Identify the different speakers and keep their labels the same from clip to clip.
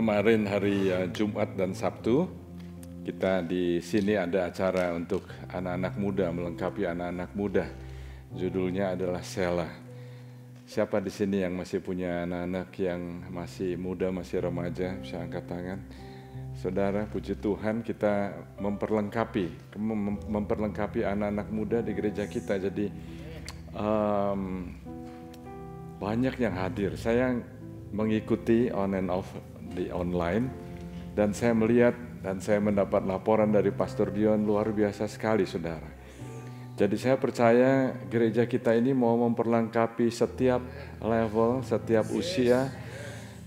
Speaker 1: kemarin hari eh, Jumat dan Sabtu kita di sini ada acara untuk anak-anak muda melengkapi anak-anak muda. Judulnya adalah Sela. Siapa di sini yang masih punya anak-anak yang masih muda, masih remaja? Bisa angkat tangan. Saudara, puji Tuhan kita memperlengkapi, memperlengkapi anak-anak muda di gereja kita. Jadi um, banyak yang hadir. Saya mengikuti on and off di online dan saya melihat dan saya mendapat laporan dari Pastor Dion luar biasa sekali saudara. Jadi saya percaya gereja kita ini mau memperlengkapi setiap level, setiap usia.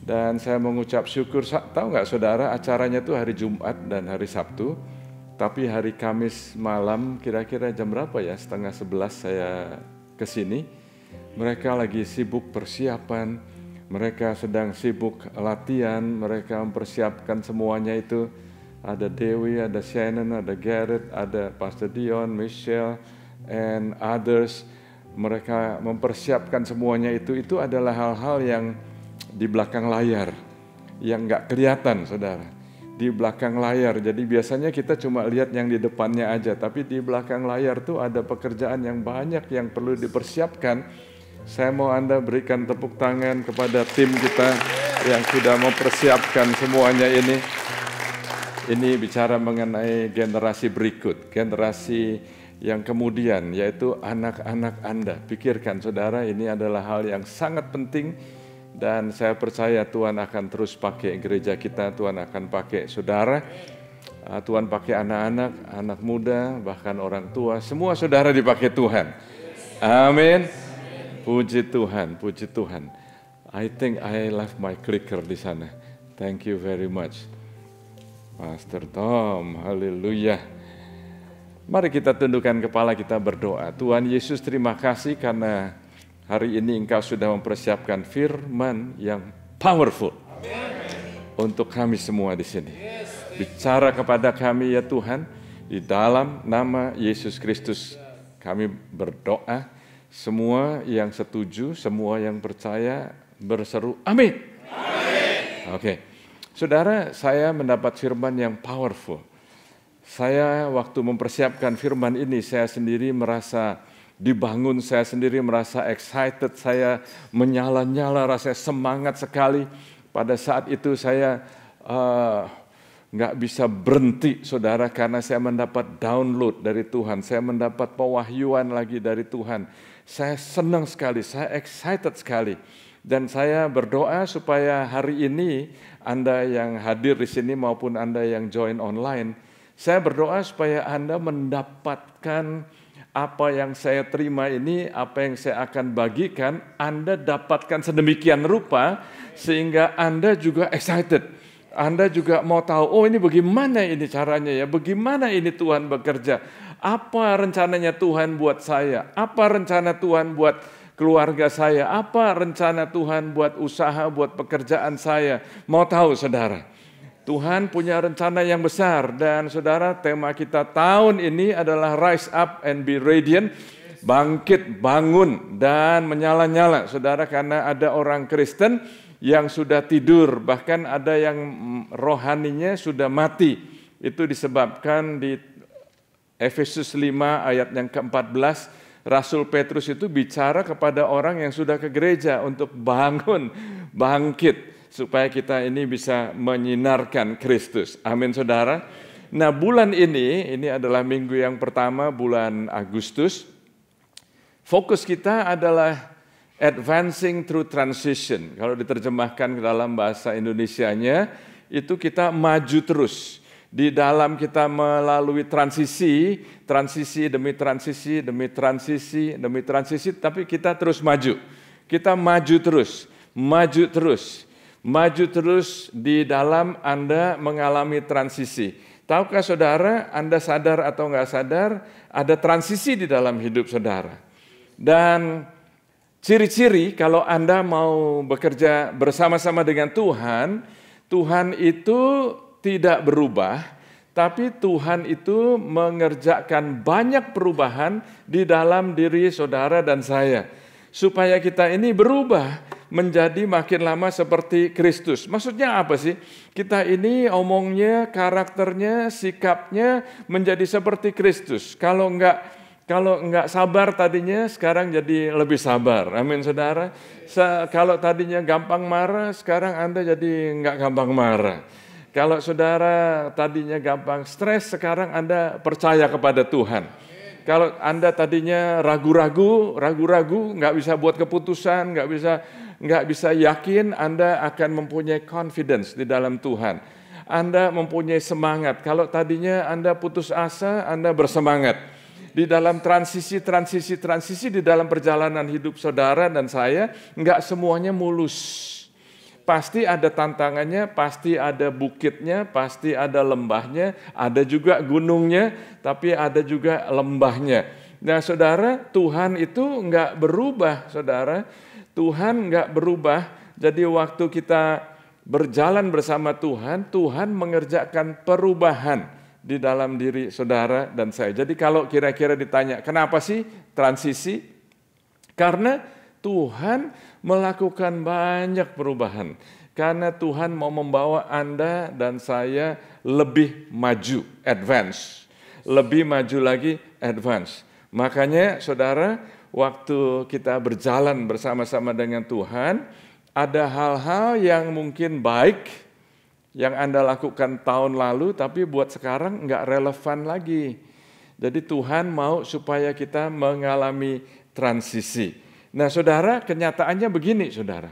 Speaker 1: Dan saya mengucap syukur, tahu nggak saudara acaranya itu hari Jumat dan hari Sabtu. Tapi hari Kamis malam kira-kira jam berapa ya? Setengah sebelas saya kesini Mereka lagi sibuk persiapan, mereka sedang sibuk latihan, mereka mempersiapkan semuanya itu. Ada Dewi, ada Shannon, ada Garrett, ada Pastor Dion, Michelle, and others. Mereka mempersiapkan semuanya itu. Itu adalah hal-hal yang di belakang layar, yang nggak kelihatan, saudara. Di belakang layar, jadi biasanya kita cuma lihat yang di depannya aja, tapi di belakang layar tuh ada pekerjaan yang banyak yang perlu dipersiapkan saya mau Anda berikan tepuk tangan kepada tim kita yang sudah mempersiapkan semuanya ini. Ini bicara mengenai generasi berikut, generasi yang kemudian yaitu anak-anak Anda. Pikirkan saudara ini adalah hal yang sangat penting dan saya percaya Tuhan akan terus pakai gereja kita, Tuhan akan pakai saudara, ah, Tuhan pakai anak-anak, anak muda, bahkan orang tua, semua saudara dipakai Tuhan. Amin. Puji Tuhan, puji Tuhan. I think I left my clicker di sana. Thank you very much. Pastor Tom, haleluya. Mari kita tundukkan kepala kita berdoa. Tuhan Yesus terima kasih karena hari ini engkau sudah mempersiapkan firman yang powerful. Untuk kami semua di sini. Bicara kepada kami ya Tuhan, di dalam nama Yesus Kristus kami berdoa semua yang setuju, semua yang percaya berseru amin. Amin. Oke. Okay. Saudara, saya mendapat firman yang powerful. Saya waktu mempersiapkan firman ini saya sendiri merasa dibangun, saya sendiri merasa excited, saya menyala-nyala, rasa semangat sekali. Pada saat itu saya uh, nggak bisa berhenti saudara karena saya mendapat download dari Tuhan, saya mendapat pewahyuan lagi dari Tuhan. Saya senang sekali, saya excited sekali. Dan saya berdoa supaya hari ini Anda yang hadir di sini maupun Anda yang join online, saya berdoa supaya Anda mendapatkan apa yang saya terima ini, apa yang saya akan bagikan, Anda dapatkan sedemikian rupa sehingga Anda juga excited. Anda juga mau tahu, oh ini bagaimana ini caranya ya, bagaimana ini Tuhan bekerja. Apa rencananya Tuhan buat saya? Apa rencana Tuhan buat keluarga saya? Apa rencana Tuhan buat usaha, buat pekerjaan saya? Mau tahu saudara? Tuhan punya rencana yang besar dan saudara tema kita tahun ini adalah rise up and be radiant. Bangkit, bangun dan menyala-nyala saudara karena ada orang Kristen yang sudah tidur bahkan ada yang rohaninya sudah mati. Itu disebabkan di Efesus 5 ayat yang ke-14 Rasul Petrus itu bicara kepada orang yang sudah ke gereja untuk bangun, bangkit supaya kita ini bisa menyinarkan Kristus. Amin Saudara. Nah, bulan ini ini adalah minggu yang pertama bulan Agustus. Fokus kita adalah advancing through transition. Kalau diterjemahkan ke dalam bahasa Indonesianya, itu kita maju terus di dalam kita melalui transisi, transisi demi transisi, demi transisi, demi transisi, tapi kita terus maju. Kita maju terus, maju terus, maju terus di dalam Anda mengalami transisi. Tahukah saudara, Anda sadar atau enggak sadar, ada transisi di dalam hidup saudara. Dan ciri-ciri kalau Anda mau bekerja bersama-sama dengan Tuhan, Tuhan itu tidak berubah, tapi Tuhan itu mengerjakan banyak perubahan di dalam diri saudara dan saya, supaya kita ini berubah menjadi makin lama seperti Kristus. Maksudnya apa sih? Kita ini omongnya, karakternya, sikapnya menjadi seperti Kristus. Kalau enggak kalau nggak sabar tadinya, sekarang jadi lebih sabar. Amin, saudara. Se kalau tadinya gampang marah, sekarang Anda jadi enggak gampang marah. Kalau saudara tadinya gampang stres, sekarang Anda percaya kepada Tuhan. Kalau Anda tadinya ragu-ragu, ragu-ragu, nggak bisa buat keputusan, nggak bisa nggak bisa yakin, Anda akan mempunyai confidence di dalam Tuhan. Anda mempunyai semangat. Kalau tadinya Anda putus asa, Anda bersemangat di dalam transisi, transisi, transisi di dalam perjalanan hidup saudara dan saya, nggak semuanya mulus pasti ada tantangannya, pasti ada bukitnya, pasti ada lembahnya, ada juga gunungnya, tapi ada juga lembahnya. Nah saudara, Tuhan itu enggak berubah saudara, Tuhan enggak berubah, jadi waktu kita berjalan bersama Tuhan, Tuhan mengerjakan perubahan di dalam diri saudara dan saya. Jadi kalau kira-kira ditanya, kenapa sih transisi? Karena Tuhan melakukan banyak perubahan karena Tuhan mau membawa Anda dan saya lebih maju, advance. Lebih maju lagi, advance. Makanya saudara, waktu kita berjalan bersama-sama dengan Tuhan, ada hal-hal yang mungkin baik yang Anda lakukan tahun lalu, tapi buat sekarang nggak relevan lagi. Jadi Tuhan mau supaya kita mengalami transisi. Nah saudara kenyataannya begini saudara.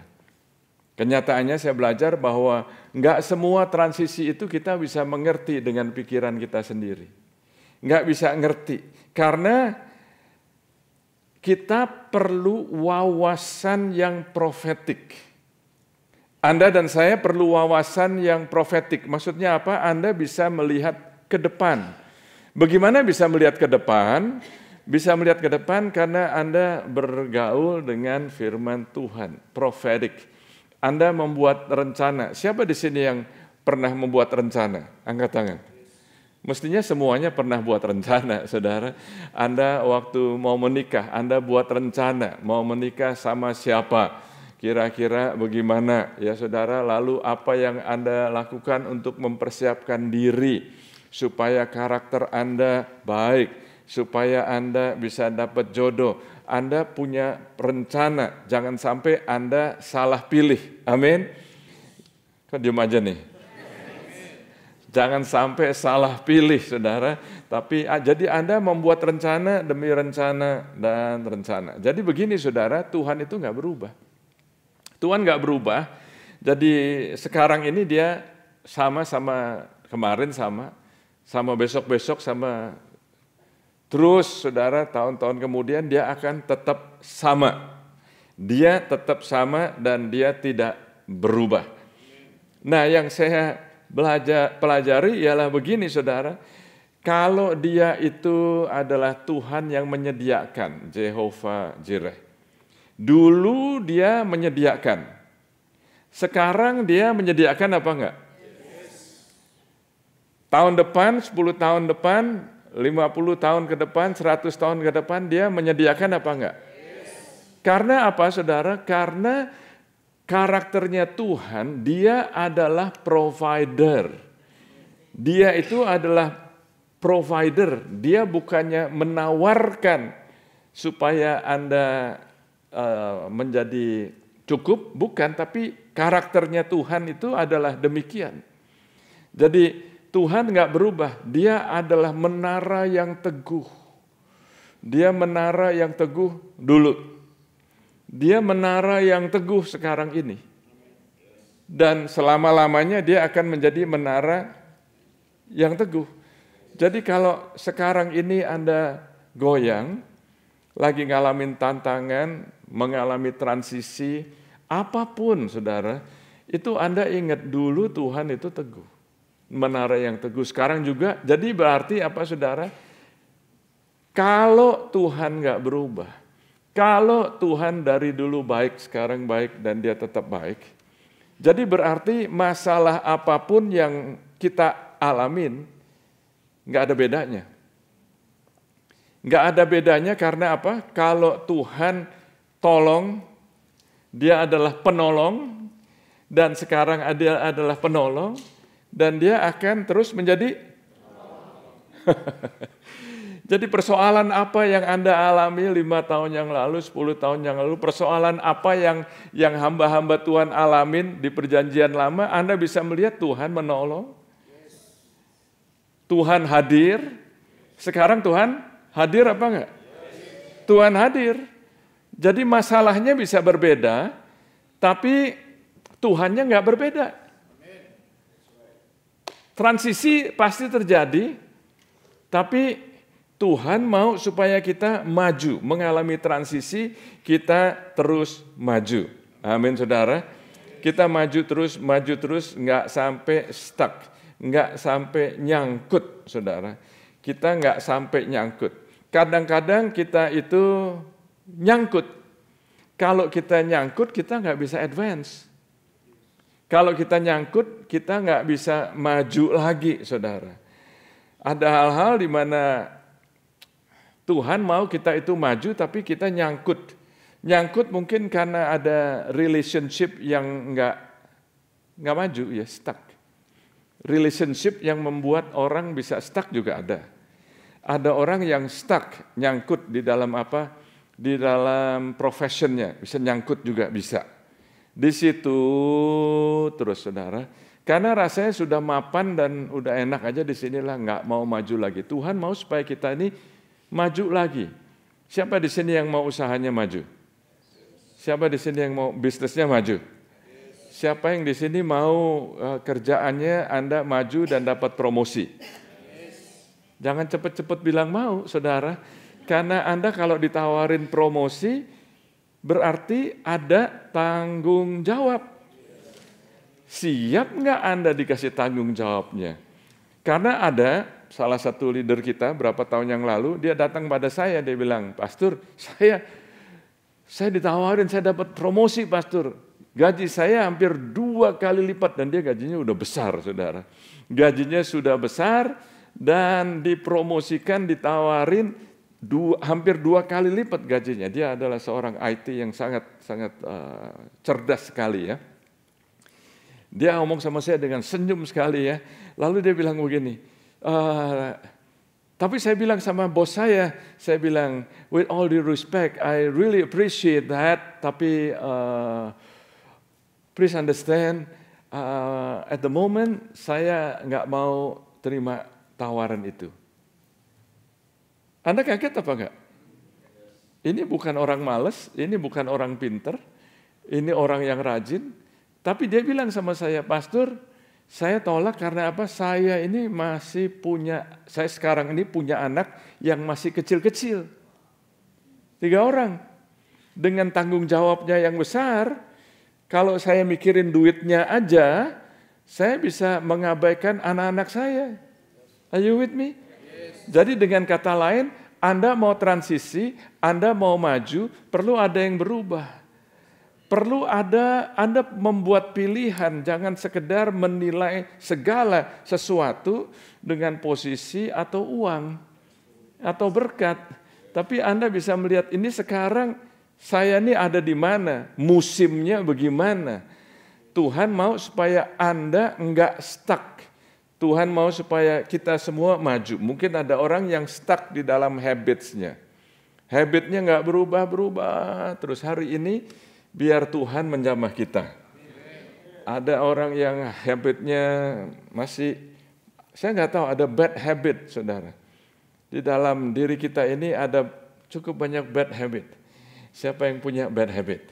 Speaker 1: Kenyataannya saya belajar bahwa nggak semua transisi itu kita bisa mengerti dengan pikiran kita sendiri. Nggak bisa ngerti. Karena kita perlu wawasan yang profetik. Anda dan saya perlu wawasan yang profetik. Maksudnya apa? Anda bisa melihat ke depan. Bagaimana bisa melihat ke depan? bisa melihat ke depan karena Anda bergaul dengan firman Tuhan, prophetic. Anda membuat rencana. Siapa di sini yang pernah membuat rencana? Angkat tangan. Mestinya semuanya pernah buat rencana, saudara. Anda waktu mau menikah, Anda buat rencana. Mau menikah sama siapa? Kira-kira bagaimana? Ya saudara, lalu apa yang Anda lakukan untuk mempersiapkan diri supaya karakter Anda baik, supaya Anda bisa dapat jodoh. Anda punya rencana, jangan sampai Anda salah pilih. Amin. Kok diem aja nih? Jangan sampai salah pilih, saudara. Tapi ah, jadi Anda membuat rencana demi rencana dan rencana. Jadi begini, saudara, Tuhan itu nggak berubah. Tuhan nggak berubah. Jadi sekarang ini dia sama sama kemarin sama, sama besok besok sama Terus saudara tahun-tahun kemudian dia akan tetap sama. Dia tetap sama dan dia tidak berubah. Nah yang saya belajar, pelajari ialah begini saudara. Kalau dia itu adalah Tuhan yang menyediakan, Jehovah Jireh. Dulu dia menyediakan. Sekarang dia menyediakan apa enggak? Tahun depan, 10 tahun depan, 50 tahun ke depan, 100 tahun ke depan dia menyediakan apa enggak? Yes. Karena apa saudara? Karena karakternya Tuhan, dia adalah provider. Dia itu adalah provider, dia bukannya menawarkan supaya Anda uh, menjadi cukup, bukan, tapi karakternya Tuhan itu adalah demikian. Jadi Tuhan nggak berubah. Dia adalah menara yang teguh. Dia menara yang teguh dulu. Dia menara yang teguh sekarang ini. Dan selama-lamanya dia akan menjadi menara yang teguh. Jadi kalau sekarang ini Anda goyang, lagi ngalamin tantangan, mengalami transisi, apapun saudara, itu Anda ingat dulu Tuhan itu teguh menara yang teguh. Sekarang juga, jadi berarti apa saudara? Kalau Tuhan nggak berubah, kalau Tuhan dari dulu baik, sekarang baik, dan dia tetap baik, jadi berarti masalah apapun yang kita alamin, nggak ada bedanya. Nggak ada bedanya karena apa? Kalau Tuhan tolong, dia adalah penolong, dan sekarang dia adalah penolong, dan dia akan terus menjadi Jadi persoalan apa yang Anda alami lima tahun yang lalu, 10 tahun yang lalu, persoalan apa yang yang hamba-hamba Tuhan alamin di perjanjian lama, Anda bisa melihat Tuhan menolong. Tuhan hadir. Sekarang Tuhan hadir apa enggak? Tuhan hadir. Jadi masalahnya bisa berbeda, tapi Tuhannya enggak berbeda. Transisi pasti terjadi, tapi Tuhan mau supaya kita maju, mengalami transisi, kita terus maju. Amin, saudara. Kita maju terus, maju terus, nggak sampai stuck, nggak sampai nyangkut, saudara. Kita nggak sampai nyangkut. Kadang-kadang kita itu nyangkut. Kalau kita nyangkut, kita nggak bisa advance. Kalau kita nyangkut, kita nggak bisa maju lagi, saudara. Ada hal-hal di mana Tuhan mau kita itu maju, tapi kita nyangkut. Nyangkut mungkin karena ada relationship yang nggak nggak maju, ya stuck. Relationship yang membuat orang bisa stuck juga ada. Ada orang yang stuck, nyangkut di dalam apa? Di dalam professionnya, bisa nyangkut juga bisa di situ terus saudara, karena rasanya sudah mapan dan udah enak aja di sinilah nggak mau maju lagi. Tuhan mau supaya kita ini maju lagi. Siapa di sini yang mau usahanya maju? Siapa di sini yang mau bisnisnya maju? Siapa yang di sini mau eh, kerjaannya Anda maju dan dapat promosi? Jangan cepat-cepat bilang mau, saudara. Karena Anda kalau ditawarin promosi, berarti ada tanggung jawab. Siap nggak Anda dikasih tanggung jawabnya? Karena ada salah satu leader kita berapa tahun yang lalu, dia datang pada saya, dia bilang, Pastor, saya saya ditawarin, saya dapat promosi Pastor. Gaji saya hampir dua kali lipat dan dia gajinya udah besar, saudara. Gajinya sudah besar dan dipromosikan, ditawarin dua, hampir dua kali lipat gajinya. Dia adalah seorang IT yang sangat sangat uh, cerdas sekali ya. Dia ngomong sama saya dengan senyum sekali ya. Lalu dia bilang begini, uh, tapi saya bilang sama bos saya, saya bilang, with all due respect, I really appreciate that, tapi uh, please understand, uh, at the moment saya nggak mau terima tawaran itu. Anda kaget apa enggak? Ini bukan orang males, ini bukan orang pinter, ini orang yang rajin. Tapi dia bilang sama saya, Pastor, saya tolak karena apa? Saya ini masih punya, saya sekarang ini punya anak yang masih kecil-kecil. Tiga orang. Dengan tanggung jawabnya yang besar, kalau saya mikirin duitnya aja, saya bisa mengabaikan anak-anak saya. Are you with me? Jadi dengan kata lain, Anda mau transisi, Anda mau maju, perlu ada yang berubah. Perlu ada Anda membuat pilihan, jangan sekedar menilai segala sesuatu dengan posisi atau uang atau berkat. Tapi Anda bisa melihat ini sekarang saya ini ada di mana, musimnya bagaimana. Tuhan mau supaya Anda enggak stuck Tuhan mau supaya kita semua maju. Mungkin ada orang yang stuck di dalam habitsnya. Habitnya nggak berubah-berubah. Terus hari ini biar Tuhan menjamah kita. Ada orang yang habitnya masih, saya nggak tahu ada bad habit saudara. Di dalam diri kita ini ada cukup banyak bad habit. Siapa yang punya bad habit?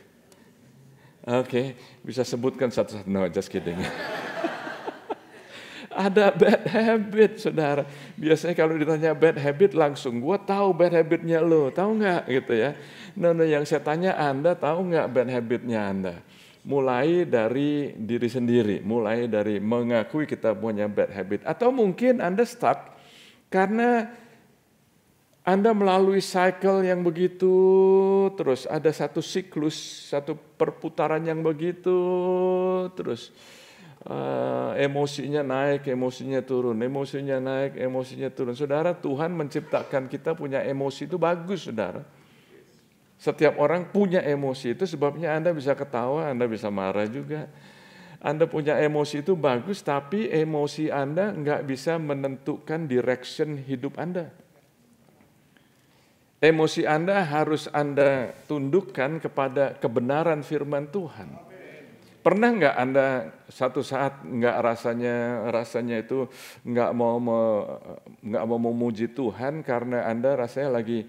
Speaker 1: Oke, okay. bisa sebutkan satu-satu. No, just kidding. ada bad habit saudara. Biasanya kalau ditanya bad habit langsung, gue tahu bad habitnya lo, tahu nggak gitu ya. Nah, nah, yang saya tanya Anda tahu nggak bad habitnya Anda? mulai dari diri sendiri, mulai dari mengakui kita punya bad habit, atau mungkin Anda stuck karena Anda melalui cycle yang begitu terus, ada satu siklus, satu perputaran yang begitu terus uh, emosinya naik, emosinya turun, emosinya naik, emosinya turun. Saudara, Tuhan menciptakan kita punya emosi itu bagus, saudara. Setiap orang punya emosi itu sebabnya Anda bisa ketawa, Anda bisa marah juga. Anda punya emosi itu bagus, tapi emosi Anda nggak bisa menentukan direction hidup Anda. Emosi Anda harus Anda tundukkan kepada kebenaran firman Tuhan. Pernah nggak Anda satu saat nggak rasanya rasanya itu nggak mau nggak mau memuji Tuhan karena Anda rasanya lagi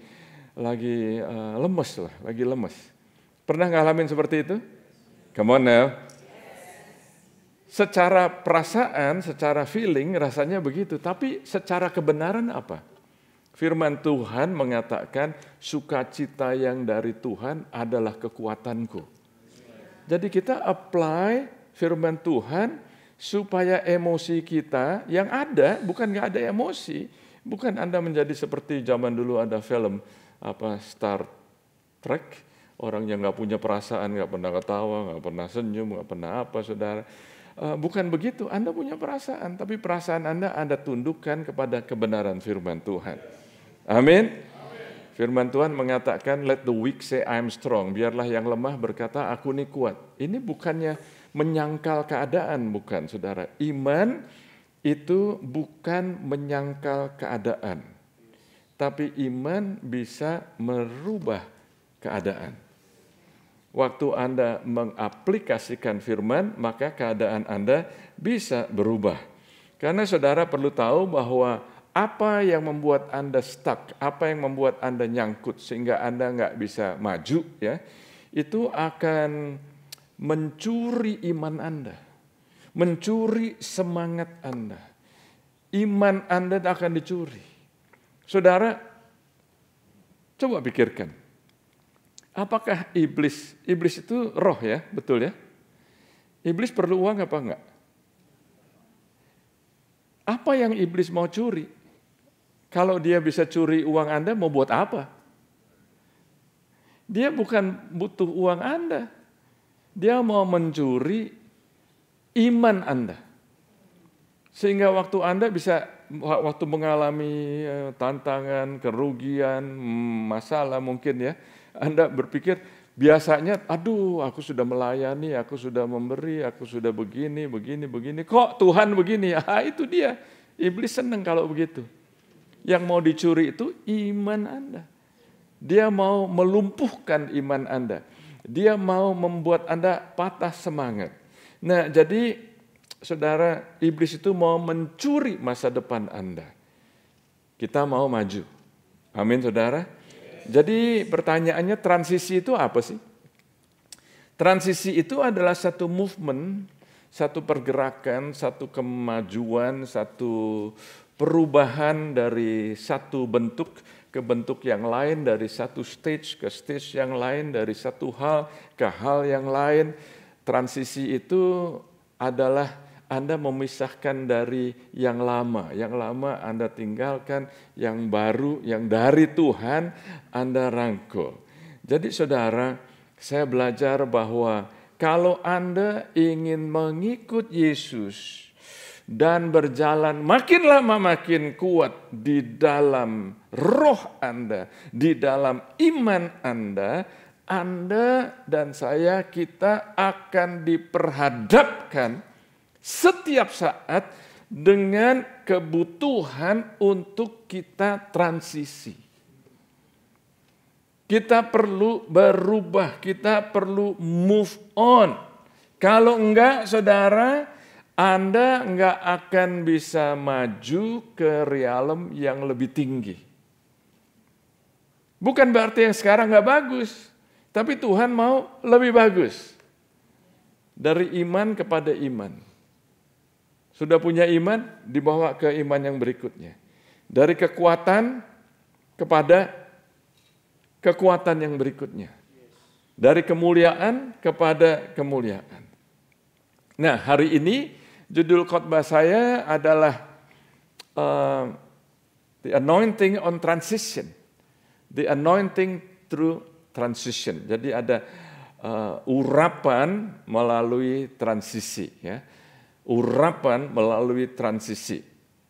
Speaker 1: lagi uh, lemes lah, lagi lemes. Pernah ngalamin seperti itu? Come on now. Secara perasaan, secara feeling rasanya begitu, tapi secara kebenaran apa? Firman Tuhan mengatakan sukacita yang dari Tuhan adalah kekuatanku. Jadi kita apply firman Tuhan supaya emosi kita yang ada, bukan nggak ada emosi, bukan Anda menjadi seperti zaman dulu ada film apa Star Trek, orang yang nggak punya perasaan, nggak pernah ketawa, nggak pernah senyum, nggak pernah apa, saudara. Eh, bukan begitu, Anda punya perasaan, tapi perasaan Anda Anda tundukkan kepada kebenaran firman Tuhan. Amin. Firman Tuhan mengatakan, let the weak say I am strong. Biarlah yang lemah berkata, aku ini kuat. Ini bukannya menyangkal keadaan, bukan saudara. Iman itu bukan menyangkal keadaan. Tapi iman bisa merubah keadaan. Waktu Anda mengaplikasikan firman, maka keadaan Anda bisa berubah. Karena saudara perlu tahu bahwa apa yang membuat Anda stuck, apa yang membuat Anda nyangkut sehingga Anda nggak bisa maju ya, itu akan mencuri iman Anda, mencuri semangat Anda. Iman Anda akan dicuri. Saudara, coba pikirkan. Apakah iblis? Iblis itu roh ya, betul ya? Iblis perlu uang apa enggak? Apa yang iblis mau curi? Kalau dia bisa curi uang Anda, mau buat apa? Dia bukan butuh uang Anda. Dia mau mencuri iman Anda. Sehingga waktu Anda bisa waktu mengalami eh, tantangan, kerugian, mm, masalah mungkin ya, Anda berpikir biasanya aduh aku sudah melayani, aku sudah memberi, aku sudah begini, begini, begini. Kok Tuhan begini? Ah itu dia. Iblis senang kalau begitu. Yang mau dicuri itu iman Anda. Dia mau melumpuhkan iman Anda. Dia mau membuat Anda patah semangat. Nah, jadi saudara, iblis itu mau mencuri masa depan Anda. Kita mau maju. Amin, saudara. Jadi pertanyaannya transisi itu apa sih? Transisi itu adalah satu movement, satu pergerakan, satu kemajuan, satu perubahan dari satu bentuk ke bentuk yang lain, dari satu stage ke stage yang lain, dari satu hal ke hal yang lain. Transisi itu adalah anda memisahkan dari yang lama, yang lama Anda tinggalkan, yang baru, yang dari Tuhan Anda rangkul. Jadi, saudara, saya belajar bahwa kalau Anda ingin mengikut Yesus, dan berjalan makin lama makin kuat di dalam roh Anda, di dalam iman Anda, Anda dan saya kita akan diperhadapkan setiap saat dengan kebutuhan untuk kita transisi. Kita perlu berubah, kita perlu move on. Kalau enggak, saudara, anda nggak akan bisa maju ke realem yang lebih tinggi. Bukan berarti yang sekarang nggak bagus, tapi Tuhan mau lebih bagus. Dari iman kepada iman. Sudah punya iman, dibawa ke iman yang berikutnya. Dari kekuatan kepada kekuatan yang berikutnya. Dari kemuliaan kepada kemuliaan. Nah, hari ini Judul khotbah saya adalah uh, The Anointing on Transition. The Anointing through Transition. Jadi ada uh, urapan melalui transisi. Ya. Urapan melalui transisi.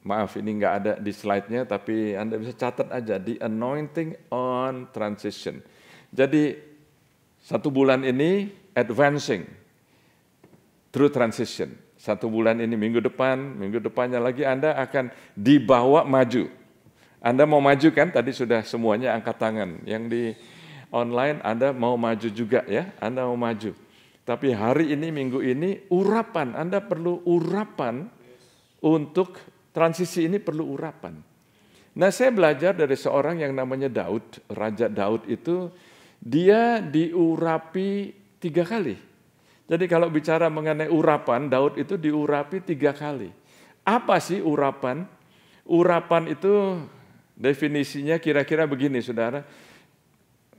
Speaker 1: Maaf ini nggak ada di slide-nya tapi Anda bisa catat aja. The Anointing on Transition. Jadi satu bulan ini advancing through transition satu bulan ini, minggu depan, minggu depannya lagi Anda akan dibawa maju. Anda mau maju kan? Tadi sudah semuanya angkat tangan. Yang di online Anda mau maju juga ya, Anda mau maju. Tapi hari ini, minggu ini, urapan, Anda perlu urapan untuk transisi ini perlu urapan. Nah saya belajar dari seorang yang namanya Daud, Raja Daud itu, dia diurapi tiga kali jadi kalau bicara mengenai urapan, Daud itu diurapi tiga kali. Apa sih urapan? Urapan itu definisinya kira-kira begini, saudara.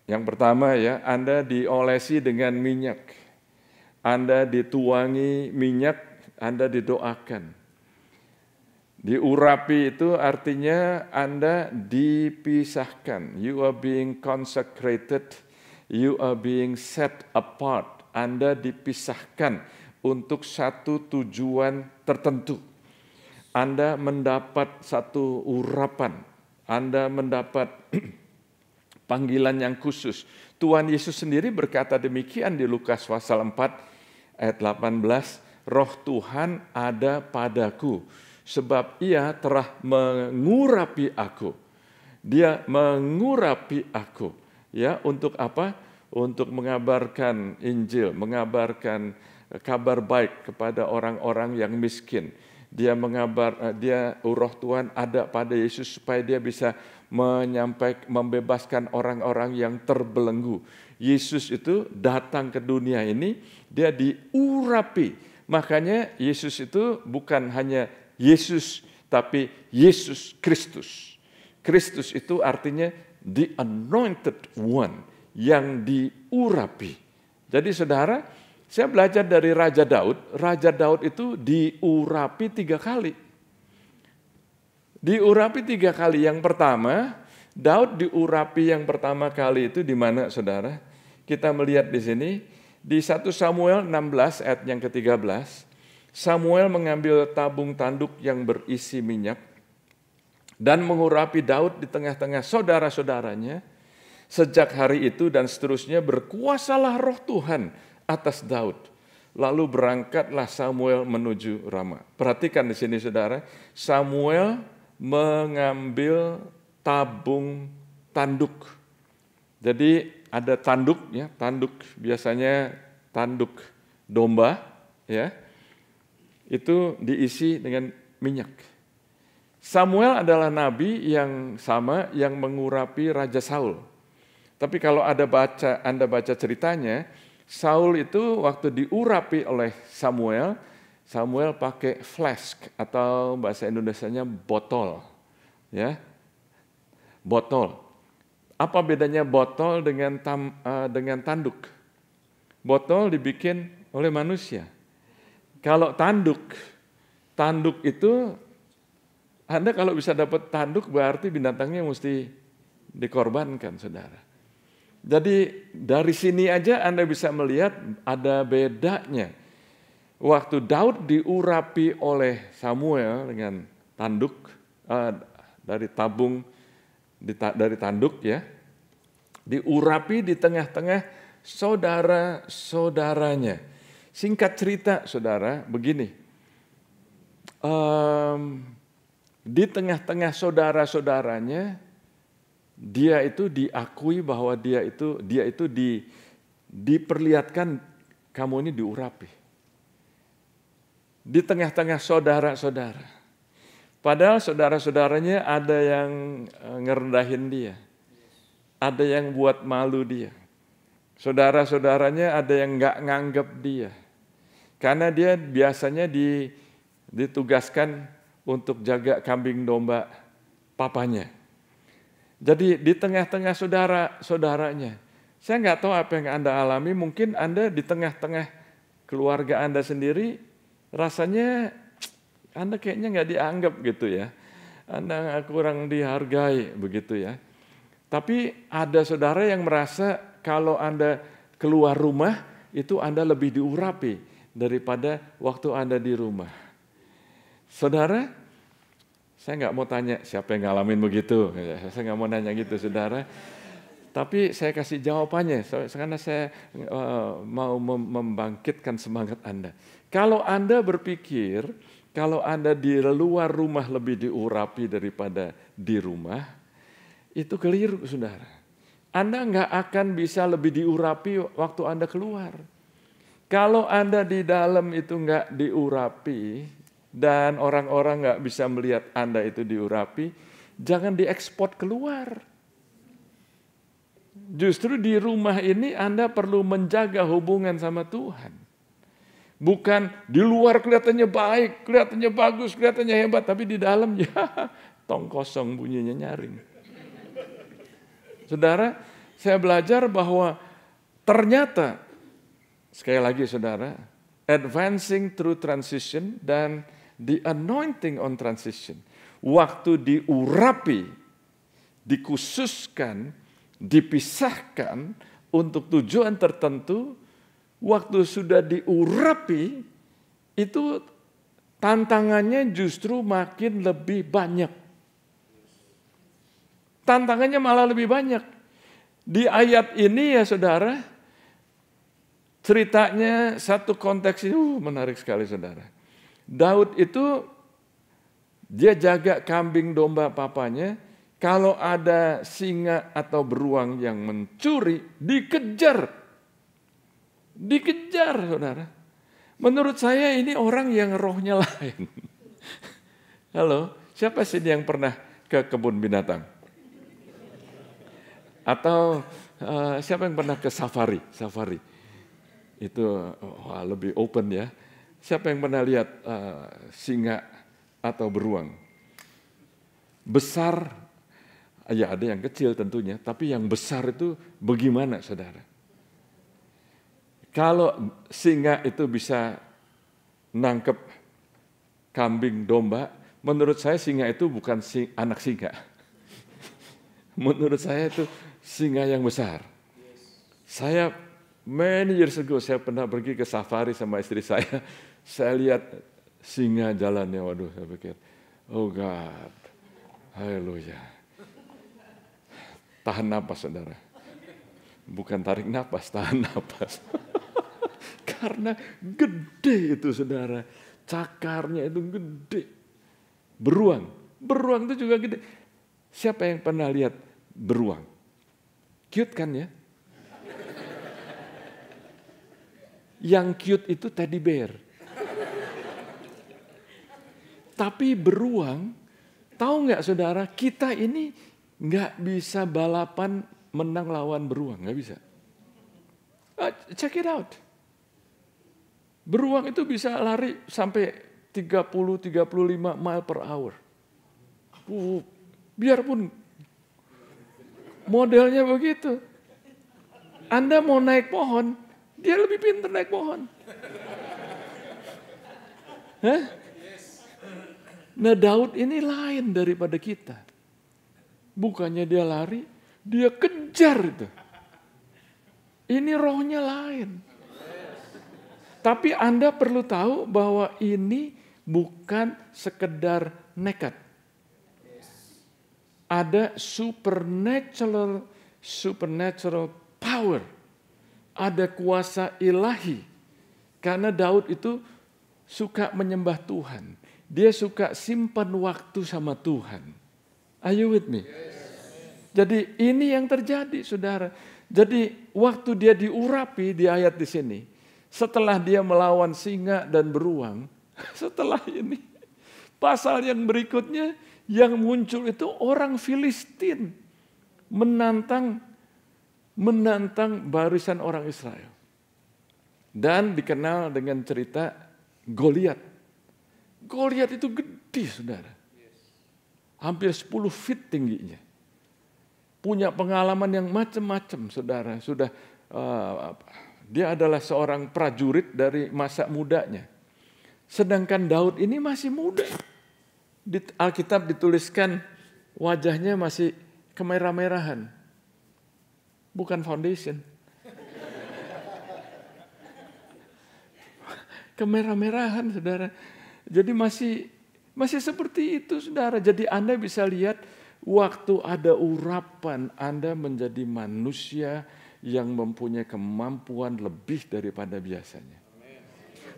Speaker 1: Yang pertama ya, Anda diolesi dengan minyak. Anda dituangi minyak, Anda didoakan. Diurapi itu artinya Anda dipisahkan. You are being consecrated, you are being set apart anda dipisahkan untuk satu tujuan tertentu. Anda mendapat satu urapan, Anda mendapat panggilan yang khusus. Tuhan Yesus sendiri berkata demikian di Lukas pasal 4 ayat 18, roh Tuhan ada padaku sebab ia telah mengurapi aku. Dia mengurapi aku. Ya, untuk apa? untuk mengabarkan Injil, mengabarkan eh, kabar baik kepada orang-orang yang miskin. Dia mengabar, eh, dia uroh oh, Tuhan ada pada Yesus supaya dia bisa menyampaikan, membebaskan orang-orang yang terbelenggu. Yesus itu datang ke dunia ini, dia diurapi. Makanya Yesus itu bukan hanya Yesus, tapi Yesus Kristus. Kristus itu artinya the anointed one yang diurapi. Jadi saudara, saya belajar dari Raja Daud. Raja Daud itu diurapi tiga kali. Diurapi tiga kali. Yang pertama, Daud diurapi yang pertama kali itu di mana saudara? Kita melihat di sini, di 1 Samuel 16 ayat yang ke-13, Samuel mengambil tabung tanduk yang berisi minyak dan mengurapi Daud di tengah-tengah saudara-saudaranya Sejak hari itu dan seterusnya berkuasalah roh Tuhan atas Daud. Lalu berangkatlah Samuel menuju Rama. Perhatikan di sini saudara, Samuel mengambil tabung tanduk. Jadi ada tanduk ya, tanduk biasanya tanduk domba ya. Itu diisi dengan minyak. Samuel adalah nabi yang sama yang mengurapi Raja Saul. Tapi kalau ada baca, Anda baca ceritanya, Saul itu waktu diurapi oleh Samuel, Samuel pakai flask atau bahasa Indonesianya botol. Ya. Botol. Apa bedanya botol dengan tam, uh, dengan tanduk? Botol dibikin oleh manusia. Kalau tanduk, tanduk itu Anda kalau bisa dapat tanduk berarti binatangnya mesti dikorbankan, Saudara. Jadi dari sini aja Anda bisa melihat ada bedanya. Waktu Daud diurapi oleh Samuel dengan tanduk uh, dari tabung di, dari tanduk ya, diurapi di tengah-tengah saudara-saudaranya. Singkat cerita, saudara, begini: um, di tengah-tengah saudara-saudaranya, dia itu diakui bahwa dia itu dia itu di, diperlihatkan kamu ini diurapi. Di tengah-tengah saudara-saudara. Padahal saudara-saudaranya ada yang eh, ngerendahin dia. Ada yang buat malu dia. Saudara-saudaranya ada yang nggak nganggep dia. Karena dia biasanya di, ditugaskan untuk jaga kambing domba papanya. Jadi di tengah-tengah saudara-saudaranya. Saya nggak tahu apa yang Anda alami, mungkin Anda di tengah-tengah keluarga Anda sendiri, rasanya Anda kayaknya nggak dianggap gitu ya. Anda kurang dihargai begitu ya. Tapi ada saudara yang merasa kalau Anda keluar rumah, itu Anda lebih diurapi daripada waktu Anda di rumah. Saudara, saya nggak mau tanya siapa yang ngalamin begitu. Ya, saya nggak mau nanya gitu, saudara. Tapi saya kasih jawabannya karena saya eh, mau membangkitkan semangat Anda. Kalau Anda berpikir kalau Anda di luar rumah lebih diurapi daripada di rumah, itu keliru, saudara. Anda nggak akan bisa lebih diurapi waktu Anda keluar. Kalau Anda di dalam itu nggak diurapi, dan orang-orang nggak bisa melihat Anda itu diurapi, jangan diekspor keluar. Justru di rumah ini Anda perlu menjaga hubungan sama Tuhan. Bukan di luar kelihatannya baik, kelihatannya bagus, kelihatannya hebat, tapi di dalam ya tong kosong bunyinya nyaring. Saudara, saya belajar bahwa ternyata sekali lagi saudara, advancing through transition dan the anointing on transition, waktu diurapi, dikhususkan, dipisahkan untuk tujuan tertentu, waktu sudah diurapi, itu tantangannya justru makin lebih banyak. Tantangannya malah lebih banyak. Di ayat ini ya saudara, ceritanya satu konteks itu uh, menarik sekali saudara. Daud itu dia jaga kambing domba papanya, kalau ada singa atau beruang yang mencuri, dikejar. Dikejar, saudara. Menurut saya ini orang yang rohnya lain. Halo, siapa sih yang pernah ke kebun binatang? Atau uh, siapa yang pernah ke safari? Safari itu wah, oh, lebih open ya. Siapa yang pernah lihat uh, singa atau beruang? Besar, ya ada yang kecil tentunya, tapi yang besar itu bagaimana saudara? Kalau singa itu bisa nangkep kambing domba, menurut saya singa itu bukan sing, anak singa. menurut saya itu singa yang besar. Saya many years ago saya pernah pergi ke safari sama istri saya saya lihat singa jalannya, waduh saya pikir, oh God, haleluya. Tahan napas saudara. Bukan tarik napas, tahan napas. Karena gede itu saudara. Cakarnya itu gede. Beruang. Beruang itu juga gede. Siapa yang pernah lihat beruang? Cute kan ya? Yang cute itu teddy bear tapi beruang, tahu nggak saudara, kita ini nggak bisa balapan menang lawan beruang, nggak bisa. Ah, check it out. Beruang itu bisa lari sampai 30-35 mile per hour. Uh, biarpun modelnya begitu. Anda mau naik pohon, dia lebih pintar naik pohon. Hah? Nah Daud ini lain daripada kita. Bukannya dia lari, dia kejar itu. Ini rohnya lain. Tapi Anda perlu tahu bahwa ini bukan sekedar nekat. Ada supernatural supernatural power. Ada kuasa ilahi. Karena Daud itu suka menyembah Tuhan. Dia suka simpan waktu sama Tuhan. Are you with me? Jadi ini yang terjadi saudara. Jadi waktu dia diurapi di ayat di sini. Setelah dia melawan singa dan beruang. Setelah ini. Pasal yang berikutnya yang muncul itu orang Filistin. Menantang menantang barisan orang Israel. Dan dikenal dengan cerita Goliat Goliat itu gede, saudara. Hampir 10 feet tingginya. Punya pengalaman yang macam-macam, saudara. Sudah uh, dia adalah seorang prajurit dari masa mudanya. Sedangkan Daud ini masih muda. Di Alkitab dituliskan wajahnya masih kemerah-merahan. Bukan foundation. kemerah-merahan saudara. Jadi masih masih seperti itu saudara. Jadi Anda bisa lihat waktu ada urapan Anda menjadi manusia yang mempunyai kemampuan lebih daripada biasanya.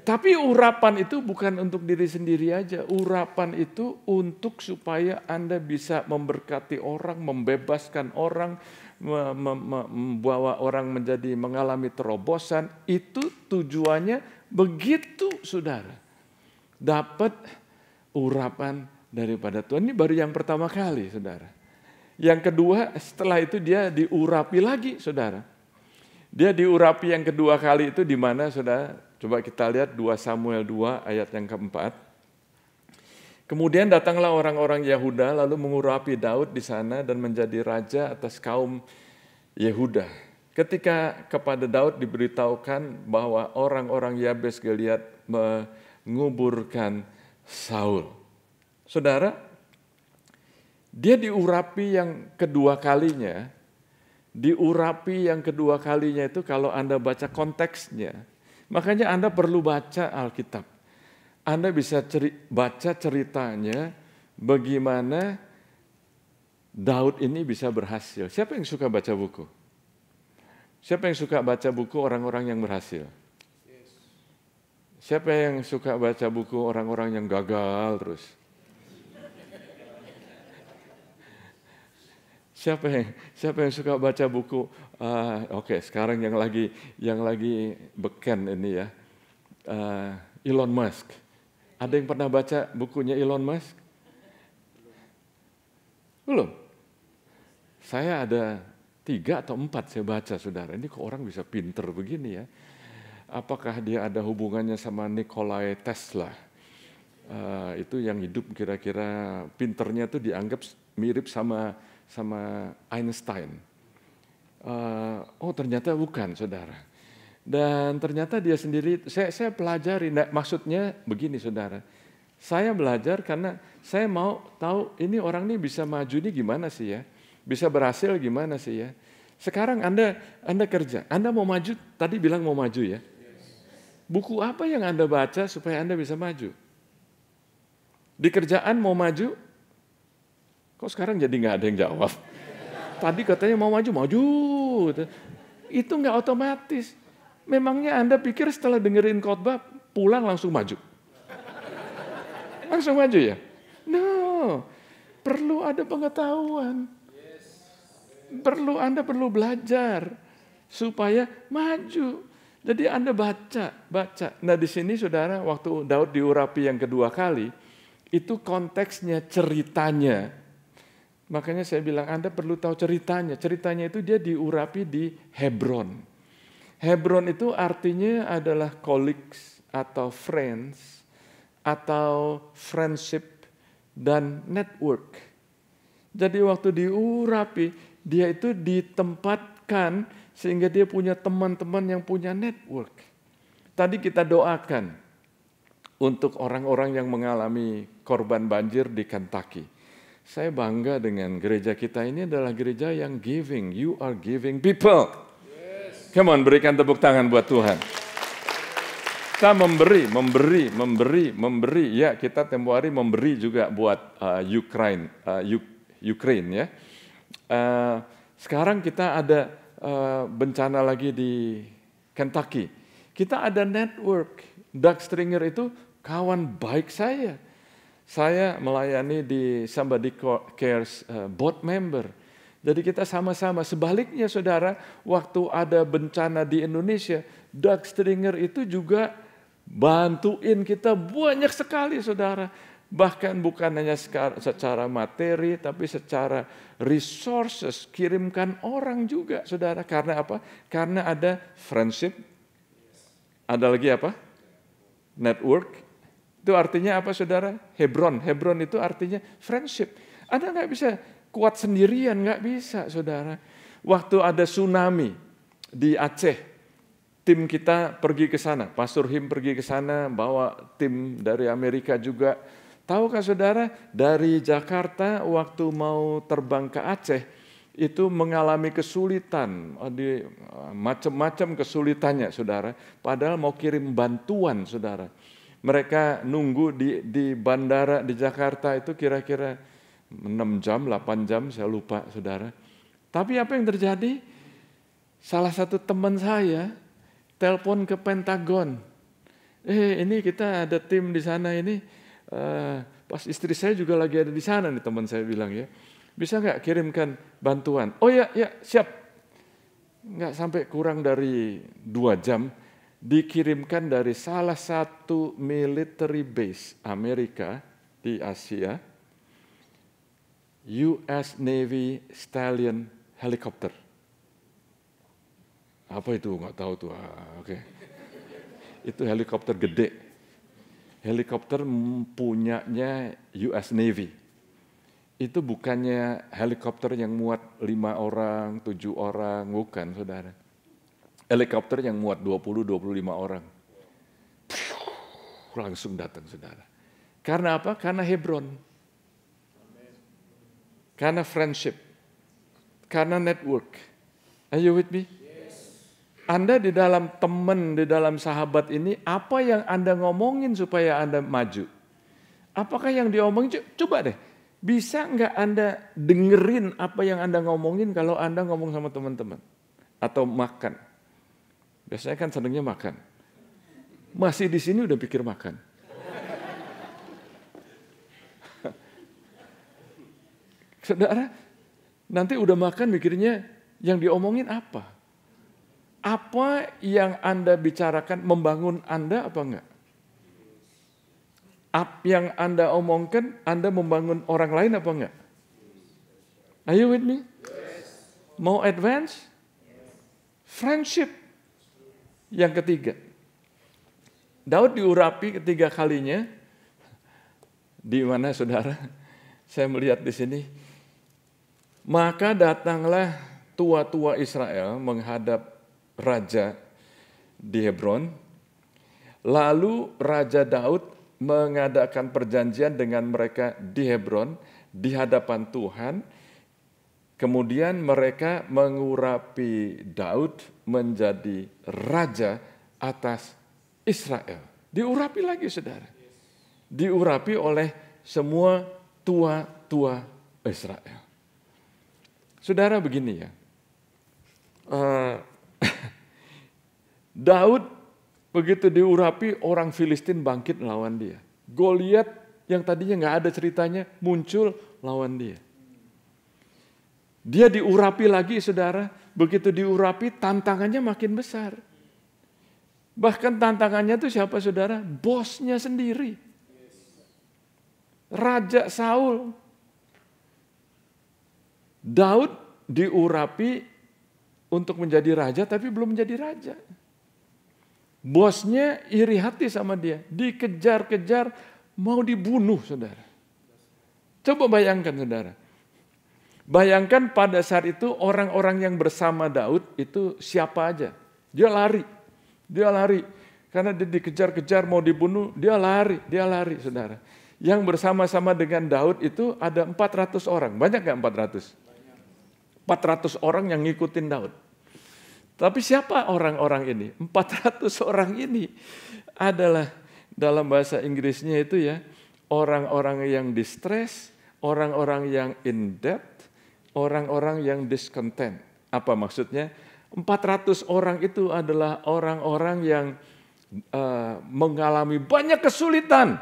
Speaker 1: Tapi urapan itu bukan untuk diri sendiri aja. Urapan itu untuk supaya Anda bisa memberkati orang, membebaskan orang, membawa orang menjadi mengalami terobosan. Itu tujuannya begitu, saudara dapat urapan daripada Tuhan. Ini baru yang pertama kali, saudara. Yang kedua, setelah itu dia diurapi lagi, saudara. Dia diurapi yang kedua kali itu di mana, saudara? Coba kita lihat 2 Samuel 2 ayat yang keempat. Kemudian datanglah orang-orang Yahuda lalu mengurapi Daud di sana dan menjadi raja atas kaum Yehuda. Ketika kepada Daud diberitahukan bahwa orang-orang Yabes Gilead nguburkan Saul. Saudara, dia diurapi yang kedua kalinya, diurapi yang kedua kalinya itu kalau Anda baca konteksnya. Makanya Anda perlu baca Alkitab. Anda bisa ceri baca ceritanya bagaimana Daud ini bisa berhasil. Siapa yang suka baca buku? Siapa yang suka baca buku orang-orang yang berhasil? Siapa yang suka baca buku orang-orang yang gagal terus? Siapa yang siapa yang suka baca buku? Uh, Oke, okay, sekarang yang lagi yang lagi beken ini ya, uh, Elon Musk. Ada yang pernah baca bukunya Elon Musk? Belum. Saya ada tiga atau empat saya baca, saudara. Ini kok orang bisa pinter begini ya? apakah dia ada hubungannya sama Nikolai Tesla? Uh, itu yang hidup kira-kira pinternya itu dianggap mirip sama sama Einstein. Uh, oh ternyata bukan, saudara. Dan ternyata dia sendiri, saya, saya pelajari, nah, maksudnya begini, saudara. Saya belajar karena saya mau tahu ini orang ini bisa maju ini gimana sih ya, bisa berhasil gimana sih ya. Sekarang anda anda kerja, anda mau maju, tadi bilang mau maju ya, buku apa yang Anda baca supaya Anda bisa maju? Di kerjaan mau maju? Kok sekarang jadi nggak ada yang jawab? Tadi katanya mau maju, maju. Itu nggak otomatis. Memangnya Anda pikir setelah dengerin khotbah pulang langsung maju? Langsung maju ya? No. Perlu ada pengetahuan. Perlu Anda perlu belajar supaya maju. Jadi Anda baca, baca. Nah di sini saudara waktu Daud diurapi yang kedua kali, itu konteksnya, ceritanya. Makanya saya bilang Anda perlu tahu ceritanya. Ceritanya itu dia diurapi di Hebron. Hebron itu artinya adalah colleagues atau friends atau friendship dan network. Jadi waktu diurapi, dia itu ditempatkan sehingga dia punya teman-teman yang punya network. Tadi kita doakan untuk orang-orang yang mengalami korban banjir di Kentucky. Saya bangga dengan gereja kita ini adalah gereja yang giving. You are giving people. Yes. Come on, berikan tepuk tangan buat Tuhan kita memberi, memberi, memberi, memberi. Ya, kita tempo hari memberi juga buat uh, Ukraine, uh, Ukraine ya. Uh, sekarang kita ada Eh, bencana lagi di Kentucky. Kita ada network. Doug Stringer itu kawan baik saya. Saya melayani di Somebody Cares eh, board member. Jadi kita sama-sama. Sebaliknya saudara, waktu ada bencana di Indonesia, Doug Stringer itu juga bantuin kita banyak sekali saudara bahkan bukan hanya secara materi tapi secara resources kirimkan orang juga saudara karena apa karena ada friendship ada lagi apa network itu artinya apa saudara Hebron Hebron itu artinya friendship anda nggak bisa kuat sendirian nggak bisa saudara waktu ada tsunami di Aceh tim kita pergi ke sana. Pastor Him pergi ke sana, bawa tim dari Amerika juga. Tahukah saudara, dari Jakarta waktu mau terbang ke Aceh, itu mengalami kesulitan, oh, eh, macam-macam kesulitannya saudara. Padahal mau kirim bantuan saudara. Mereka nunggu di, di bandara di Jakarta itu kira-kira 6 jam, 8 jam, saya lupa saudara. Tapi apa yang terjadi? Salah satu teman saya telepon ke Pentagon. Eh ini kita ada tim di sana ini, Eh, pas istri saya juga lagi ada di sana nih teman saya bilang ya, bisa nggak kirimkan bantuan? Oh ya, ya siap. Nggak sampai kurang dari dua jam, dikirimkan dari salah satu military base Amerika di Asia, US Navy Stallion Helicopter. Apa itu? Nggak tahu tuh. Ah, Oke. Okay. Itu helikopter gede helikopter punyanya US Navy. Itu bukannya helikopter yang muat lima orang, tujuh orang, bukan saudara. Helikopter yang muat 20-25 orang. Langsung datang saudara. Karena apa? Karena Hebron. Karena friendship. Karena network. Are you with me? Anda di dalam teman, di dalam sahabat ini, apa yang Anda ngomongin supaya Anda maju? Apakah yang diomongin, coba deh, bisa nggak Anda dengerin apa yang Anda ngomongin kalau Anda ngomong sama teman-teman? Atau makan? Biasanya kan senangnya makan. Masih di sini udah pikir makan. Saudara, nanti udah makan mikirnya yang diomongin apa? apa yang Anda bicarakan membangun Anda apa enggak? Apa yang Anda omongkan, Anda membangun orang lain apa enggak? Are you with me? Mau advance? Friendship. Yang ketiga. Daud diurapi ketiga kalinya. Di mana saudara? Saya melihat di sini. Maka datanglah tua-tua Israel menghadap raja di Hebron. Lalu Raja Daud mengadakan perjanjian dengan mereka di Hebron di hadapan Tuhan. Kemudian mereka mengurapi Daud menjadi raja atas Israel. Diurapi lagi saudara. Diurapi oleh semua tua-tua Israel. Saudara begini ya. Uh, Daud begitu diurapi orang Filistin bangkit melawan dia. Goliat yang tadinya nggak ada ceritanya muncul lawan dia. Dia diurapi lagi saudara, begitu diurapi tantangannya makin besar. Bahkan tantangannya itu siapa saudara? Bosnya sendiri. Raja Saul. Daud diurapi untuk menjadi raja tapi belum menjadi raja. Bosnya iri hati sama dia, dikejar-kejar, mau dibunuh saudara. Coba bayangkan saudara, bayangkan pada saat itu orang-orang yang bersama Daud itu siapa aja. Dia lari, dia lari. Karena dia dikejar-kejar mau dibunuh, dia lari, dia lari saudara. Yang bersama-sama dengan Daud itu ada 400 orang, banyak gak 400? 400 orang yang ngikutin Daud. Tapi siapa orang-orang ini? 400 orang ini adalah dalam bahasa Inggrisnya itu ya, orang-orang yang distress, orang-orang yang in debt, orang-orang yang discontent. Apa maksudnya? 400 orang itu adalah orang-orang yang uh, mengalami banyak kesulitan.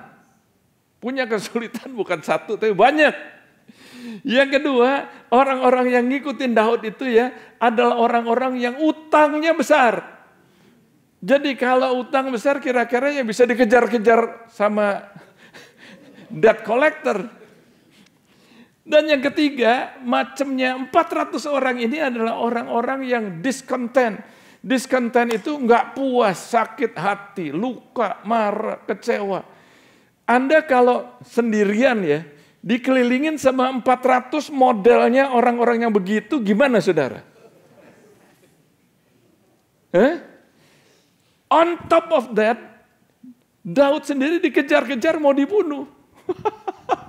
Speaker 1: Punya kesulitan bukan satu tapi banyak yang kedua, orang-orang yang ngikutin Daud itu ya adalah orang-orang yang utangnya besar. Jadi kalau utang besar kira-kira yang bisa dikejar-kejar sama debt collector. Dan yang ketiga, macamnya 400 orang ini adalah orang-orang yang discontent. Discontent itu nggak puas, sakit hati, luka, marah, kecewa. Anda kalau sendirian ya, dikelilingin sama 400 modelnya orang-orang yang begitu, gimana saudara? Eh? On top of that, Daud sendiri dikejar-kejar mau dibunuh.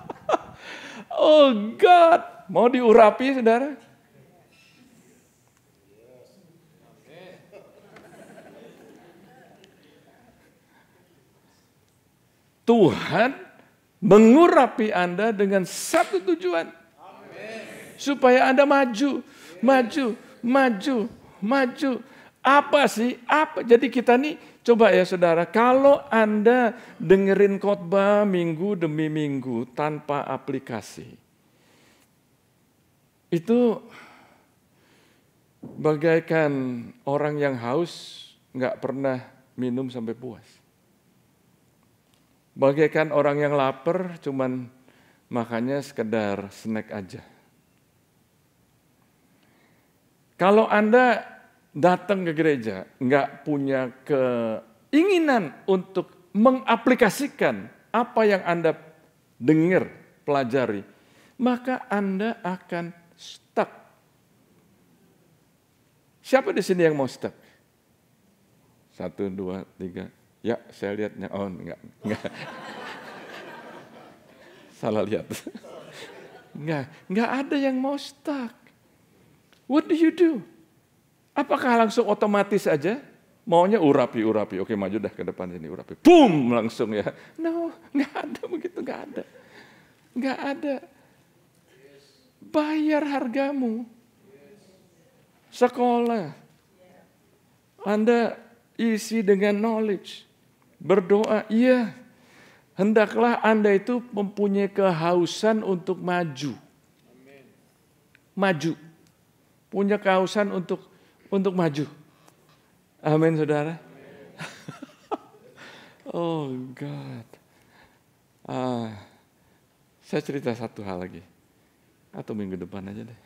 Speaker 1: oh God, mau diurapi saudara? Tuhan mengurapi Anda dengan satu tujuan. Supaya Anda maju, maju, maju, maju. Apa sih? Apa? Jadi kita nih coba ya saudara, kalau Anda dengerin khotbah minggu demi minggu tanpa aplikasi, itu bagaikan orang yang haus nggak pernah minum sampai puas. Bagaikan orang yang lapar, cuman makannya sekedar snack aja. Kalau Anda datang ke gereja, nggak punya keinginan untuk mengaplikasikan apa yang Anda dengar, pelajari, maka Anda akan stuck. Siapa di sini yang mau stuck? Satu, dua, tiga, Ya, saya lihatnya. Oh, enggak. enggak. Salah lihat. enggak, enggak ada yang mau stuck. What do you do? Apakah langsung otomatis aja? Maunya urapi, urapi. Oke, maju dah ke depan sini, urapi. Boom, langsung ya. No, enggak ada begitu, enggak ada. Enggak ada. Bayar hargamu. Sekolah. Anda isi dengan knowledge berdoa, iya, hendaklah Anda itu mempunyai kehausan untuk maju. Maju. Punya kehausan untuk untuk maju. Amin, Saudara. oh God. Ah, saya cerita satu hal lagi. Atau minggu depan aja deh.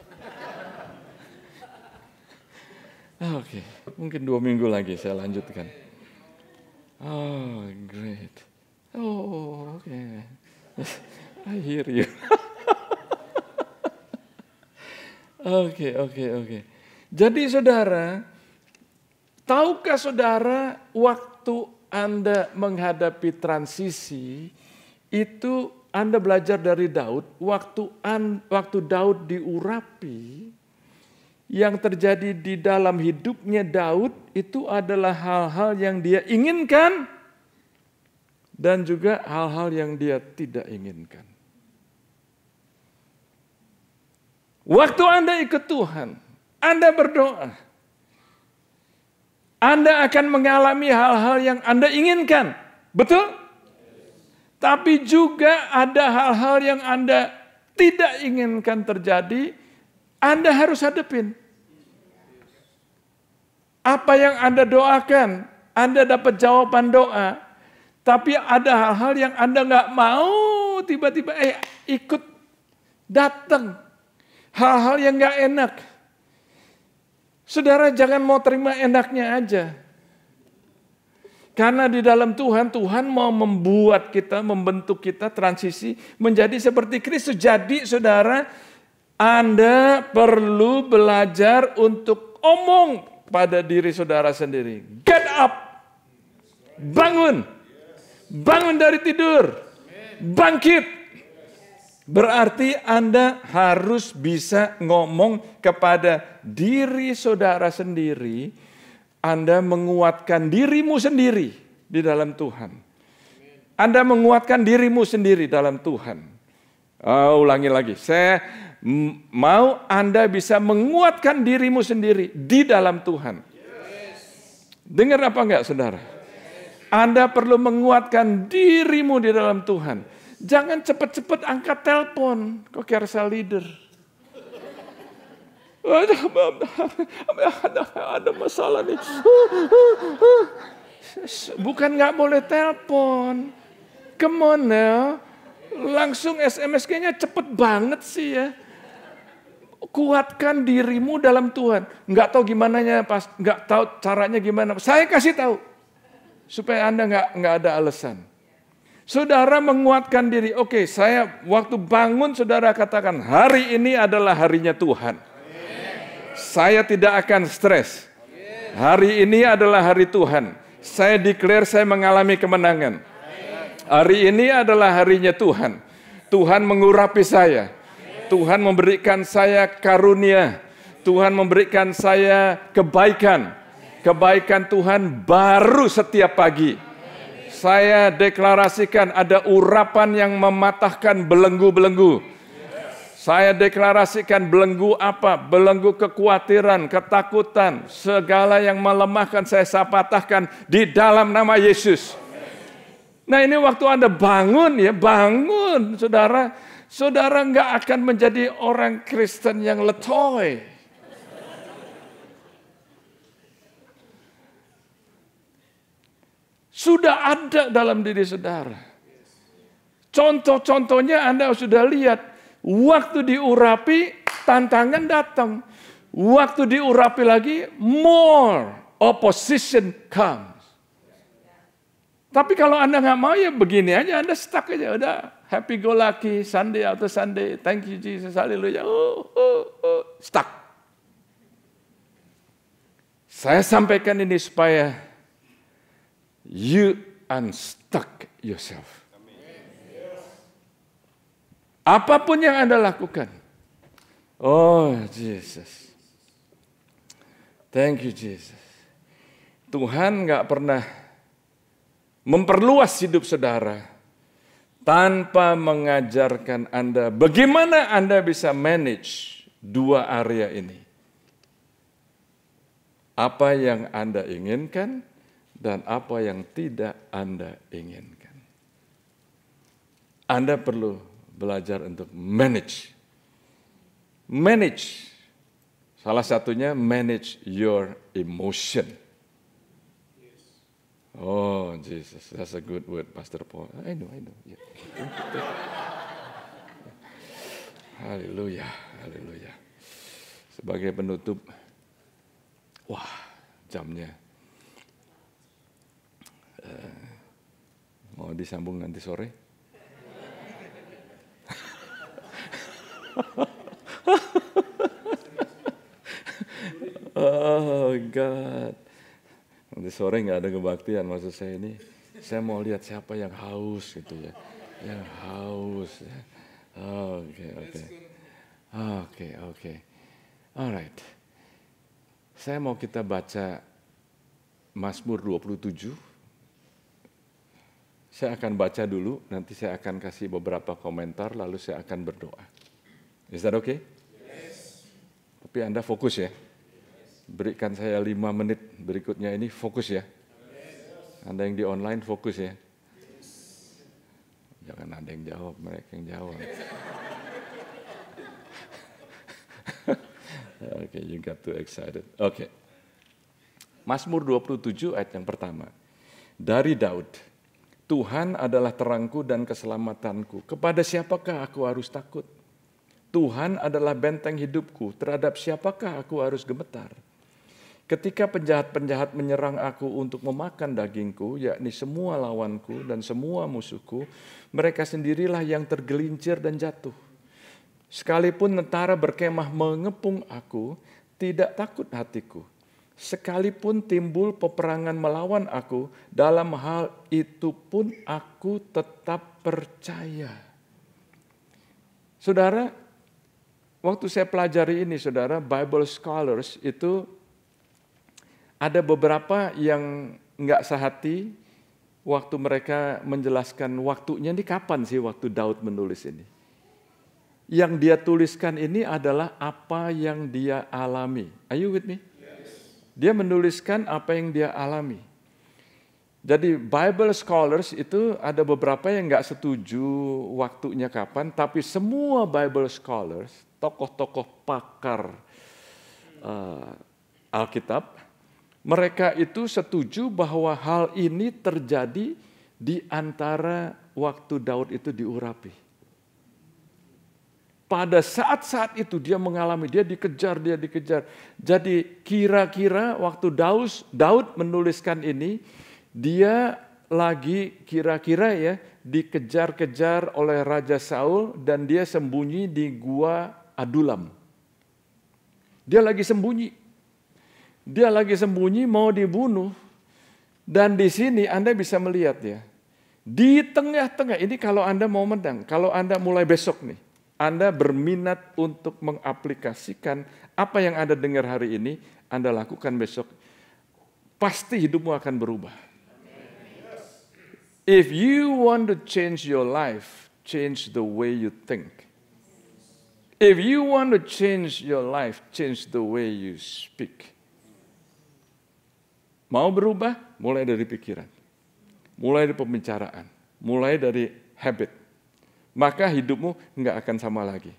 Speaker 1: Ah, oke, okay. mungkin dua minggu lagi saya lanjutkan. Oh, great. Oh, okay. I hear you. Oke, oke, oke. Jadi saudara, tahukah saudara waktu Anda menghadapi transisi itu Anda belajar dari Daud, waktu an, waktu Daud diurapi, yang terjadi di dalam hidupnya Daud itu adalah hal-hal yang dia inginkan dan juga hal-hal yang dia tidak inginkan. Waktu Anda ikut Tuhan, Anda berdoa, Anda akan mengalami hal-hal yang Anda inginkan. Betul? Tapi juga ada hal-hal yang Anda tidak inginkan terjadi, anda harus hadepin. Apa yang Anda doakan, Anda dapat jawaban doa. Tapi ada hal-hal yang Anda nggak mau tiba-tiba eh ikut datang. Hal-hal yang nggak enak. Saudara jangan mau terima enaknya aja. Karena di dalam Tuhan, Tuhan mau membuat kita, membentuk kita transisi menjadi seperti Kristus. Jadi saudara, anda perlu belajar untuk omong pada diri saudara sendiri. Get up. Bangun. Bangun dari tidur. Bangkit. Berarti Anda harus bisa ngomong kepada diri saudara sendiri. Anda menguatkan dirimu sendiri di dalam Tuhan. Anda menguatkan dirimu sendiri dalam Tuhan. Uh, ulangi lagi. Saya mau Anda bisa menguatkan dirimu sendiri di dalam Tuhan. Dengar apa enggak saudara? Anda perlu menguatkan dirimu di dalam Tuhan. Jangan cepat-cepat angkat telepon. Kok kersa leader? ada, ada masalah nih. Bukan nggak boleh telepon. Come on Langsung SMS nya cepet banget sih ya. Kuatkan dirimu dalam Tuhan. Nggak tahu gimana nya pas, nggak tahu caranya gimana. Saya kasih tahu supaya anda nggak nggak ada alasan. Saudara menguatkan diri. Oke, saya waktu bangun saudara katakan hari ini adalah harinya Tuhan. Saya tidak akan stres. Hari ini adalah hari Tuhan. Saya declare saya mengalami kemenangan Hari ini adalah harinya Tuhan. Tuhan mengurapi saya. Tuhan memberikan saya karunia. Tuhan memberikan saya kebaikan. Kebaikan Tuhan baru setiap pagi. Saya deklarasikan ada urapan yang mematahkan belenggu-belenggu. Saya deklarasikan belenggu apa? Belenggu kekhawatiran, ketakutan, segala yang melemahkan saya, saya patahkan di dalam nama Yesus. Nah ini waktu Anda bangun ya, bangun saudara. Saudara nggak akan menjadi orang Kristen yang letoy. Sudah ada dalam diri saudara. Contoh-contohnya Anda sudah lihat. Waktu diurapi, tantangan datang. Waktu diurapi lagi, more opposition come. Tapi kalau Anda nggak mau ya begini aja, Anda stuck aja. Udah happy go lucky, Sunday atau Sunday, thank you Jesus, haleluya. Oh, oh, oh. Stuck. Saya sampaikan ini supaya you unstuck yourself. Apapun yang Anda lakukan. Oh, Jesus. Thank you, Jesus. Tuhan nggak pernah memperluas hidup saudara tanpa mengajarkan Anda bagaimana Anda bisa manage dua area ini. Apa yang Anda inginkan dan apa yang tidak Anda inginkan. Anda perlu belajar untuk manage. Manage. Salah satunya manage your emotion. Oh, Jesus, that's a good word, Pastor Paul. I know, I know. Yeah. haleluya, haleluya. Sebagai penutup, wah, jamnya. Uh, mau disambung nanti sore? oh, God. Nanti sore nggak ada kebaktian maksud saya ini. Saya mau lihat siapa yang haus gitu ya. Yang haus. Ya. Oke, oke. Oke, oke. Alright. Saya mau kita baca Mazmur 27. Saya akan baca dulu, nanti saya akan kasih beberapa komentar, lalu saya akan berdoa. Is that okay? Yes. Tapi Anda fokus ya berikan saya lima menit berikutnya ini fokus ya. Anda yang di online fokus ya. Jangan ada yang jawab, mereka yang jawab. okay, you got too excited. Oke. Okay. Mazmur 27 ayat yang pertama. Dari Daud, Tuhan adalah terangku dan keselamatanku. Kepada siapakah aku harus takut? Tuhan adalah benteng hidupku. Terhadap siapakah aku harus gemetar? Ketika penjahat-penjahat menyerang aku untuk memakan dagingku, yakni semua lawanku dan semua musuhku, mereka sendirilah yang tergelincir dan jatuh. Sekalipun tentara berkemah mengepung aku, tidak takut hatiku. Sekalipun timbul peperangan melawan aku, dalam hal itu pun aku tetap percaya. Saudara, waktu saya pelajari ini, saudara, Bible scholars itu ada beberapa yang nggak sehati waktu mereka menjelaskan waktunya ini kapan sih waktu Daud menulis ini. Yang dia tuliskan ini adalah apa yang dia alami. Are you with me? Dia menuliskan apa yang dia alami. Jadi Bible scholars itu ada beberapa yang nggak setuju waktunya kapan, tapi semua Bible scholars, tokoh-tokoh pakar uh, Alkitab, mereka itu setuju bahwa hal ini terjadi di antara waktu Daud itu diurapi. Pada saat-saat itu dia mengalami, dia dikejar, dia dikejar. Jadi kira-kira waktu Daud, Daud menuliskan ini, dia lagi kira-kira ya dikejar-kejar oleh Raja Saul dan dia sembunyi di gua Adulam. Dia lagi sembunyi dia lagi sembunyi mau dibunuh. Dan di sini Anda bisa melihat ya. Di tengah-tengah ini kalau Anda mau mendang, kalau Anda mulai besok nih, Anda berminat untuk mengaplikasikan apa yang Anda dengar hari ini, Anda lakukan besok, pasti hidupmu akan berubah. If you want to change your life, change the way you think. If you want to change your life, change the way you speak. Mau berubah, mulai dari pikiran, mulai dari pembicaraan, mulai dari habit. Maka hidupmu nggak akan sama lagi.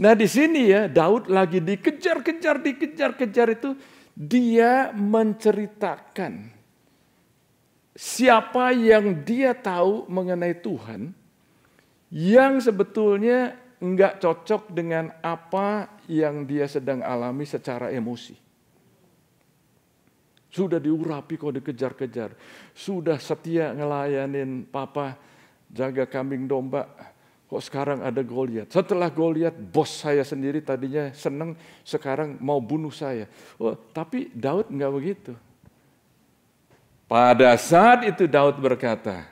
Speaker 1: Nah di sini ya Daud lagi dikejar-kejar, dikejar-kejar itu dia menceritakan siapa yang dia tahu mengenai Tuhan yang sebetulnya nggak cocok dengan apa yang dia sedang alami secara emosi. Sudah diurapi kok dikejar-kejar. Sudah setia ngelayanin papa jaga kambing domba. Kok sekarang ada Goliat? Setelah Goliat, bos saya sendiri tadinya senang, sekarang mau bunuh saya. Oh, tapi Daud nggak begitu. Pada saat itu Daud berkata,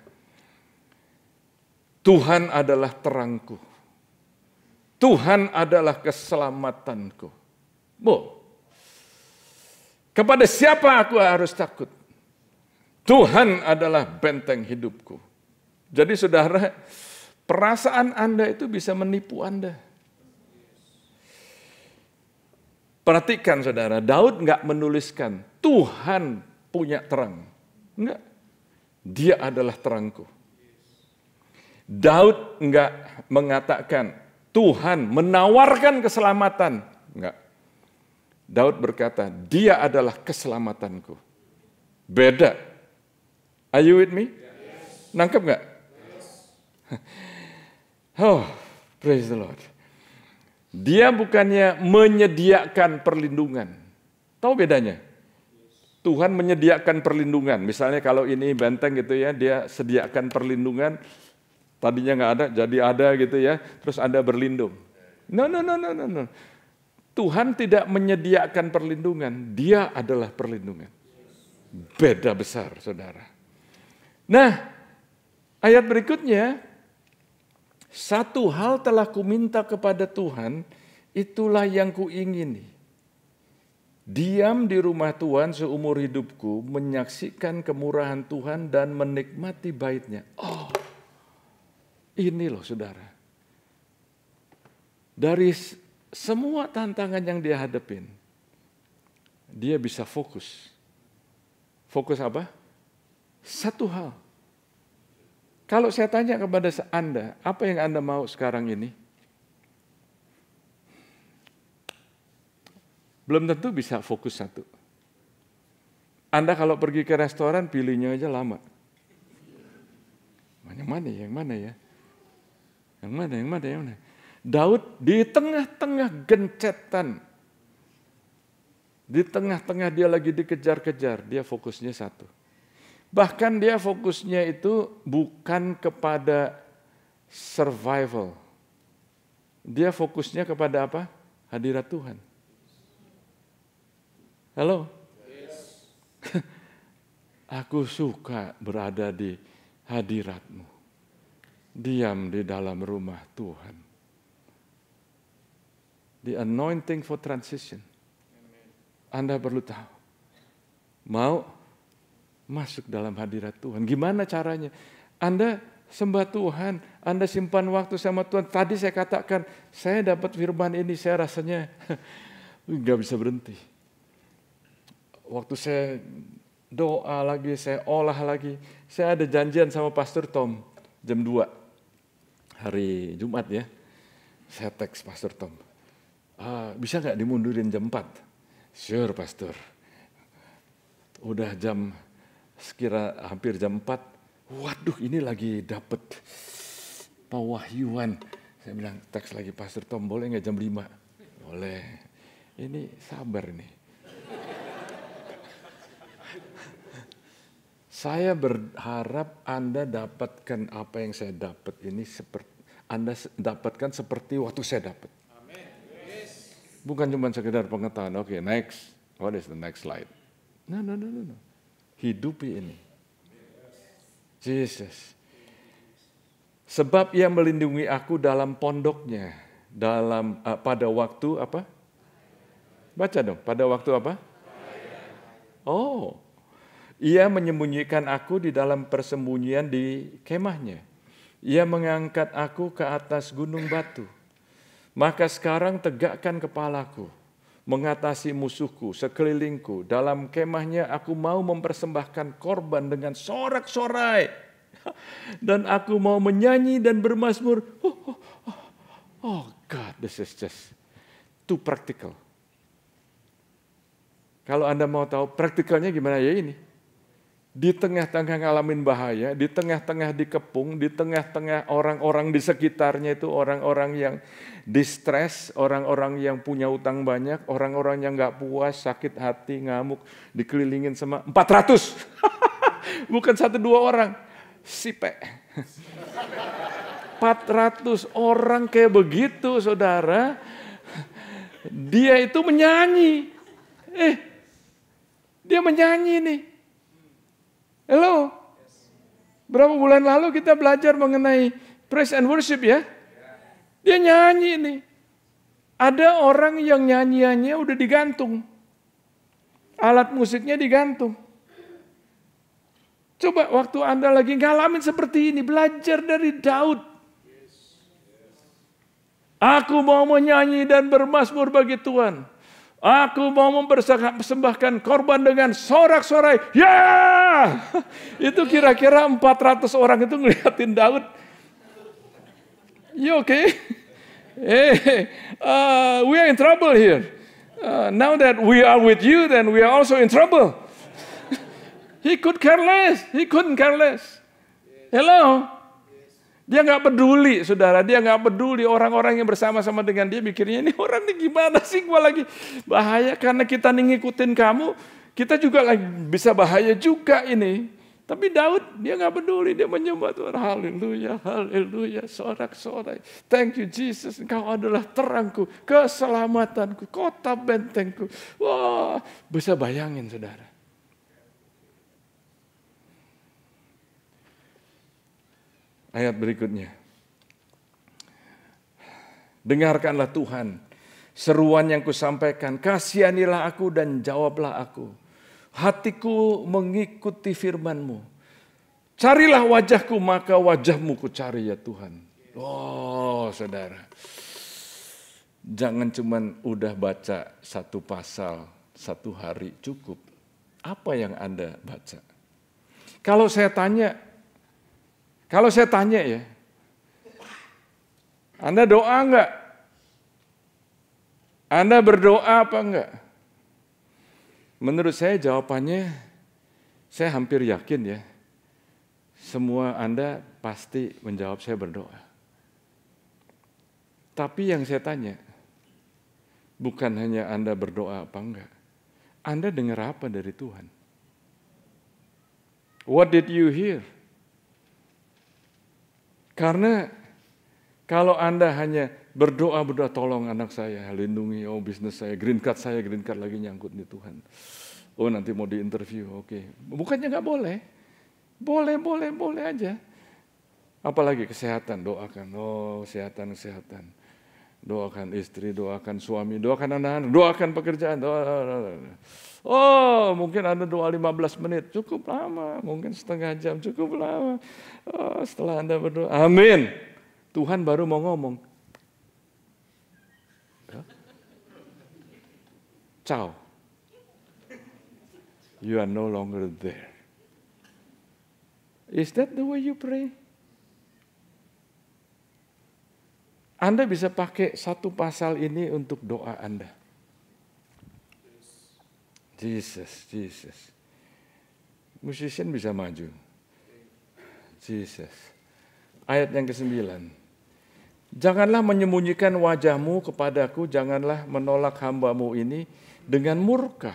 Speaker 1: Tuhan adalah terangku. Tuhan adalah keselamatanku. Bo, kepada siapa aku harus takut? Tuhan adalah benteng hidupku. Jadi saudara, perasaan Anda itu bisa menipu Anda. Perhatikan saudara, Daud nggak menuliskan Tuhan punya terang. Enggak. Dia adalah terangku. Daud enggak mengatakan Tuhan menawarkan keselamatan. Enggak. Daud berkata, dia adalah keselamatanku. Beda. Are you with me? Yes. Nangkep gak? Yes. Oh, praise the Lord. Dia bukannya menyediakan perlindungan. Tahu bedanya? Tuhan menyediakan perlindungan. Misalnya kalau ini benteng gitu ya, dia sediakan perlindungan. Tadinya nggak ada, jadi ada gitu ya. Terus Anda berlindung. No, no, no, no, no, no. Tuhan tidak menyediakan perlindungan, Dia adalah perlindungan. Beda besar, saudara. Nah, ayat berikutnya, satu hal telah kuminta kepada Tuhan, itulah yang kuingini. Diam di rumah Tuhan seumur hidupku, menyaksikan kemurahan Tuhan dan menikmati baitnya. Oh, ini loh saudara. Dari semua tantangan yang dia hadapin, dia bisa fokus. Fokus apa? Satu hal. Kalau saya tanya kepada Anda, apa yang Anda mau sekarang ini? Belum tentu bisa fokus satu. Anda kalau pergi ke restoran, pilihnya aja lama. Yang mana, ya, yang mana ya? Yang mana, yang mana, yang mana? Daud di tengah-tengah gencetan, di tengah-tengah dia lagi dikejar-kejar, dia fokusnya satu. Bahkan dia fokusnya itu bukan kepada survival. Dia fokusnya kepada apa? Hadirat Tuhan. Halo? Aku suka berada di hadiratmu. Diam di dalam rumah Tuhan. The anointing for transition. Anda perlu tahu. Mau masuk dalam hadirat Tuhan. Gimana caranya? Anda sembah Tuhan, Anda simpan waktu sama Tuhan. Tadi saya katakan, saya dapat firman ini, saya rasanya nggak bisa berhenti. Waktu saya doa lagi, saya olah lagi, saya ada janjian sama Pastor Tom jam 2 hari Jumat ya. Saya teks Pastor Tom. Ah, bisa nggak dimundurin jam 4? Sure, Pastor. Udah jam sekira hampir jam 4, waduh ini lagi dapet pewahyuan. Saya bilang, teks lagi Pastor Tom, boleh nggak jam 5? Boleh. Ini sabar nih. saya berharap Anda dapatkan apa yang saya dapat ini seperti Anda dapatkan seperti waktu saya dapat. Bukan cuma sekedar pengetahuan, oke okay, next, what is the next slide? No, no, no, no, no. Hidupi ini. Jesus. Sebab ia melindungi aku dalam pondoknya. Dalam, uh, pada waktu apa? Baca dong, pada waktu apa? Oh, ia menyembunyikan aku di dalam persembunyian di kemahnya. Ia mengangkat aku ke atas gunung batu. Maka sekarang tegakkan kepalaku, mengatasi musuhku, sekelilingku. Dalam kemahnya aku mau mempersembahkan korban dengan sorak-sorai. Dan aku mau menyanyi dan bermasmur. Oh, oh, oh, oh God, this is just too practical. Kalau Anda mau tahu praktikalnya gimana ya ini di tengah-tengah ngalamin bahaya, di tengah-tengah dikepung, di tengah-tengah orang-orang di sekitarnya itu orang-orang yang distress, orang-orang yang punya utang banyak, orang-orang yang nggak puas, sakit hati, ngamuk, dikelilingin sama 400. Bukan satu dua orang. Sipe. 400 orang kayak begitu saudara. Dia itu menyanyi. Eh, dia menyanyi nih Hello. Berapa bulan lalu kita belajar mengenai praise and worship ya. Dia nyanyi ini. Ada orang yang nyanyiannya udah digantung. Alat musiknya digantung. Coba waktu Anda lagi ngalamin seperti ini, belajar dari Daud. Aku mau menyanyi dan bermasmur bagi Tuhan. Aku mau mempersembahkan korban dengan sorak-sorai. Ya! Yeah! itu kira-kira 400 orang itu ngeliatin Daud. You okay? Hey, uh, we are in trouble here. Uh, now that we are with you, then we are also in trouble. he could care less. He couldn't care less. Hello? Dia nggak peduli, saudara. Dia nggak peduli orang-orang yang bersama-sama dengan dia. mikirnya ini orang ini gimana sih gue lagi bahaya karena kita nih ngikutin kamu. Kita juga lagi bisa bahaya juga ini. Tapi Daud dia nggak peduli, dia menyembah Tuhan. Haleluya, haleluya, sorak-sorai. Thank you Jesus, engkau adalah terangku, keselamatanku, kota bentengku. Wah, bisa bayangin saudara. ayat berikutnya. Dengarkanlah Tuhan seruan yang kusampaikan, kasihanilah aku dan jawablah aku. Hatiku mengikuti firmanmu. Carilah wajahku maka wajahmu ku cari ya Tuhan. Oh saudara, jangan cuman udah baca satu pasal satu hari cukup. Apa yang Anda baca? Kalau saya tanya, kalau saya tanya ya, Anda doa enggak? Anda berdoa apa enggak? Menurut saya jawabannya, saya hampir yakin ya, semua Anda pasti menjawab saya berdoa. Tapi yang saya tanya, bukan hanya Anda berdoa apa enggak. Anda dengar apa dari Tuhan? What did you hear? Karena kalau Anda hanya berdoa, berdoa tolong anak saya, lindungi, oh bisnis saya, green card saya, green card lagi nyangkut nih Tuhan. Oh nanti mau diinterview, oke. Okay. Bukannya nggak boleh. Boleh, boleh, boleh aja. Apalagi kesehatan, doakan. Oh kesehatan, kesehatan doakan istri, doakan suami, doakan anak-anak, doakan pekerjaan, doakan. Oh, mungkin anda doa 15 menit, cukup lama, mungkin setengah jam, cukup lama. Oh, setelah Anda berdoa, amin. Tuhan baru mau ngomong. Ciao. You are no longer there. Is that the way you pray? Anda bisa pakai satu pasal ini untuk doa Anda. Jesus, Jesus. Musician bisa maju. Jesus. Ayat yang ke-9. Janganlah menyembunyikan wajahmu kepadaku, janganlah menolak hambamu ini dengan murka.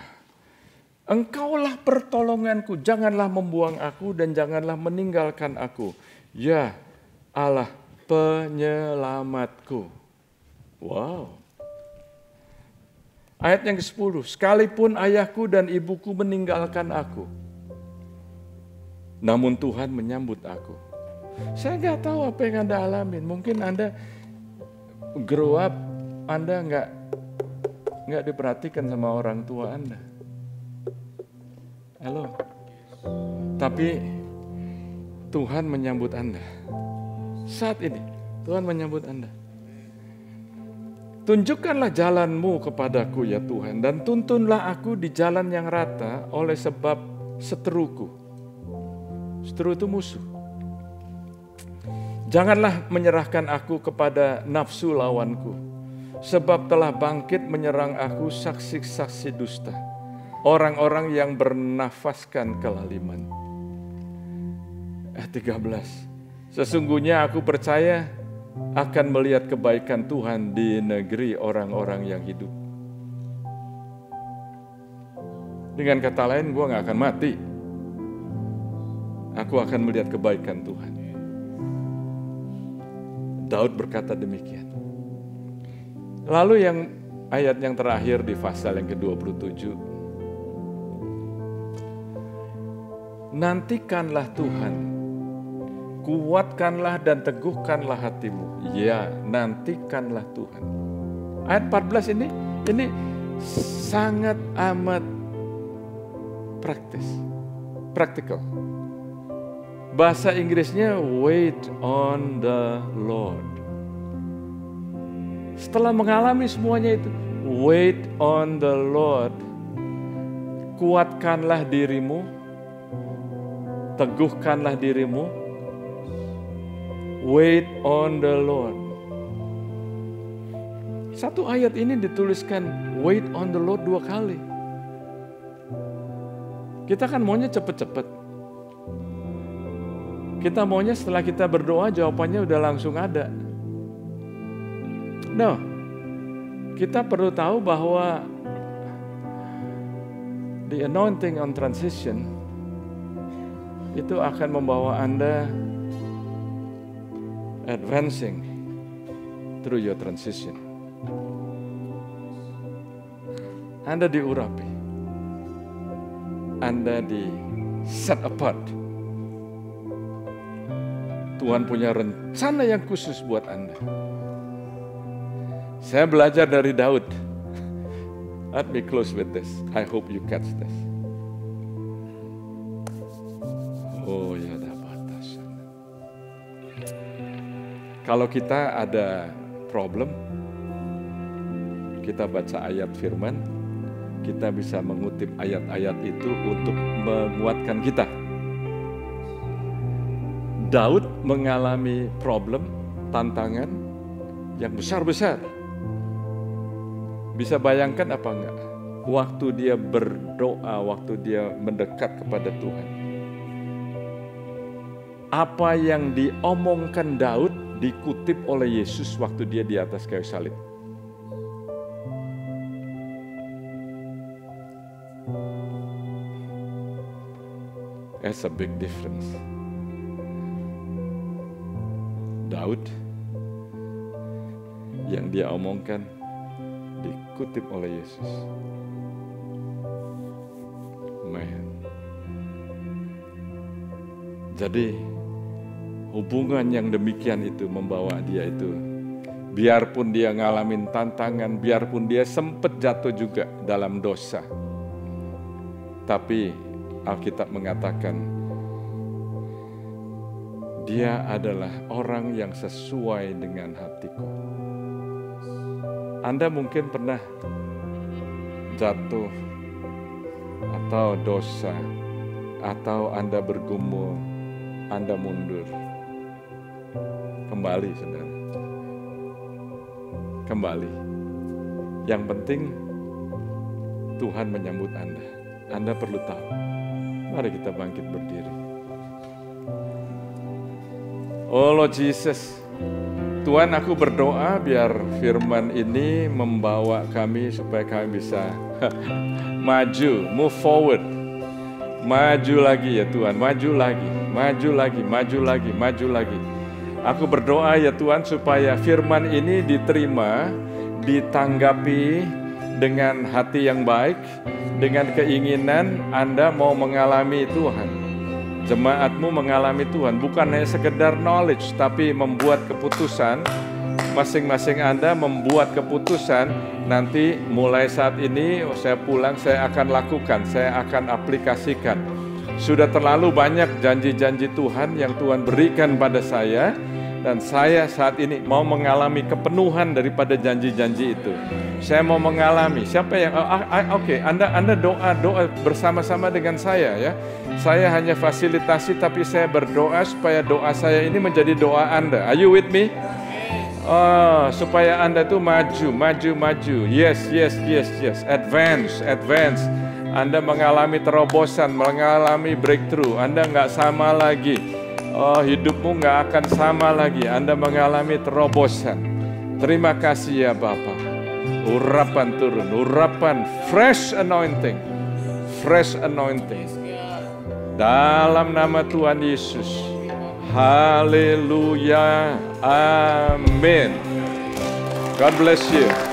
Speaker 1: Engkaulah pertolonganku, janganlah membuang aku dan janganlah meninggalkan aku. Ya Allah penyelamatku. Wow. Ayat yang ke-10, sekalipun ayahku dan ibuku meninggalkan aku, namun Tuhan menyambut aku. Saya nggak tahu apa yang Anda alamin. Mungkin Anda grow up, Anda nggak nggak diperhatikan sama orang tua Anda. Halo. Tapi Tuhan menyambut Anda. Saat ini Tuhan menyambut Anda. Tunjukkanlah jalanmu kepadaku ya Tuhan dan tuntunlah aku di jalan yang rata oleh sebab seteruku. Seteru itu musuh. Janganlah menyerahkan aku kepada nafsu lawanku. Sebab telah bangkit menyerang aku saksi-saksi dusta. Orang-orang yang bernafaskan kelaliman. Eh 13. Sesungguhnya aku percaya akan melihat kebaikan Tuhan di negeri orang-orang yang hidup. Dengan kata lain, gue gak akan mati. Aku akan melihat kebaikan Tuhan. Daud berkata demikian. Lalu yang ayat yang terakhir di pasal yang ke-27. Nantikanlah Tuhan kuatkanlah dan teguhkanlah hatimu. Ya, nantikanlah Tuhan. Ayat 14 ini, ini sangat amat praktis, praktikal. Bahasa Inggrisnya wait on the Lord. Setelah mengalami semuanya itu, wait on the Lord. Kuatkanlah dirimu, teguhkanlah dirimu, Wait on the Lord. Satu ayat ini dituliskan wait on the Lord dua kali. Kita kan maunya cepet-cepet. Kita maunya setelah kita berdoa jawabannya udah langsung ada. No, kita perlu tahu bahwa the anointing on transition itu akan membawa Anda advancing through your transition. Anda diurapi. Anda di set apart. Tuhan punya rencana yang khusus buat Anda. Saya belajar dari Daud. Let me close with this. I hope you catch this. Oh ya, yeah. Kalau kita ada problem, kita baca ayat firman, kita bisa mengutip ayat-ayat itu untuk menguatkan kita. Daud mengalami problem, tantangan yang besar-besar. Bisa bayangkan apa enggak? Waktu dia berdoa, waktu dia mendekat kepada Tuhan. Apa yang diomongkan Daud dikutip oleh Yesus waktu dia di atas kayu salib. That's a big difference. Daud yang dia omongkan dikutip oleh Yesus. Man. Jadi Hubungan yang demikian itu membawa dia itu. Biarpun dia ngalamin tantangan, biarpun dia sempat jatuh juga dalam dosa. Tapi Alkitab mengatakan, dia adalah orang yang sesuai dengan hatiku. Anda mungkin pernah jatuh atau dosa atau Anda bergumul, Anda mundur. Kembali, saudara. Kembali. Yang penting Tuhan menyambut Anda. Anda perlu tahu. Mari kita bangkit berdiri. Oh Lord Jesus, Tuhan aku berdoa biar firman ini membawa kami supaya kami bisa maju, move forward. Maju lagi ya Tuhan, maju lagi, maju lagi, maju lagi, maju lagi. Maju lagi Aku berdoa ya Tuhan supaya firman ini diterima, ditanggapi dengan hati yang baik, dengan keinginan Anda mau mengalami Tuhan. Jemaatmu mengalami Tuhan, bukan hanya sekedar knowledge, tapi membuat keputusan. Masing-masing Anda membuat keputusan, nanti mulai saat ini saya pulang, saya akan lakukan, saya akan aplikasikan. Sudah terlalu banyak janji-janji Tuhan yang Tuhan berikan pada saya, dan saya saat ini mau mengalami kepenuhan daripada janji-janji itu. Saya mau mengalami. Siapa yang oh, ah, ah, oke, okay, Anda Anda doa doa bersama-sama dengan saya ya. Saya hanya fasilitasi tapi saya berdoa supaya doa saya ini menjadi doa Anda. Are you with me? Oh, supaya Anda tuh maju, maju, maju. Yes, yes, yes, yes. Advance, advance. Anda mengalami terobosan, mengalami breakthrough. Anda nggak sama lagi. Oh, hidupmu nggak akan sama lagi. Anda mengalami terobosan. Terima kasih ya Bapak. Urapan turun, urapan fresh anointing. Fresh anointing. Dalam nama Tuhan Yesus. Haleluya. Amin. God bless you.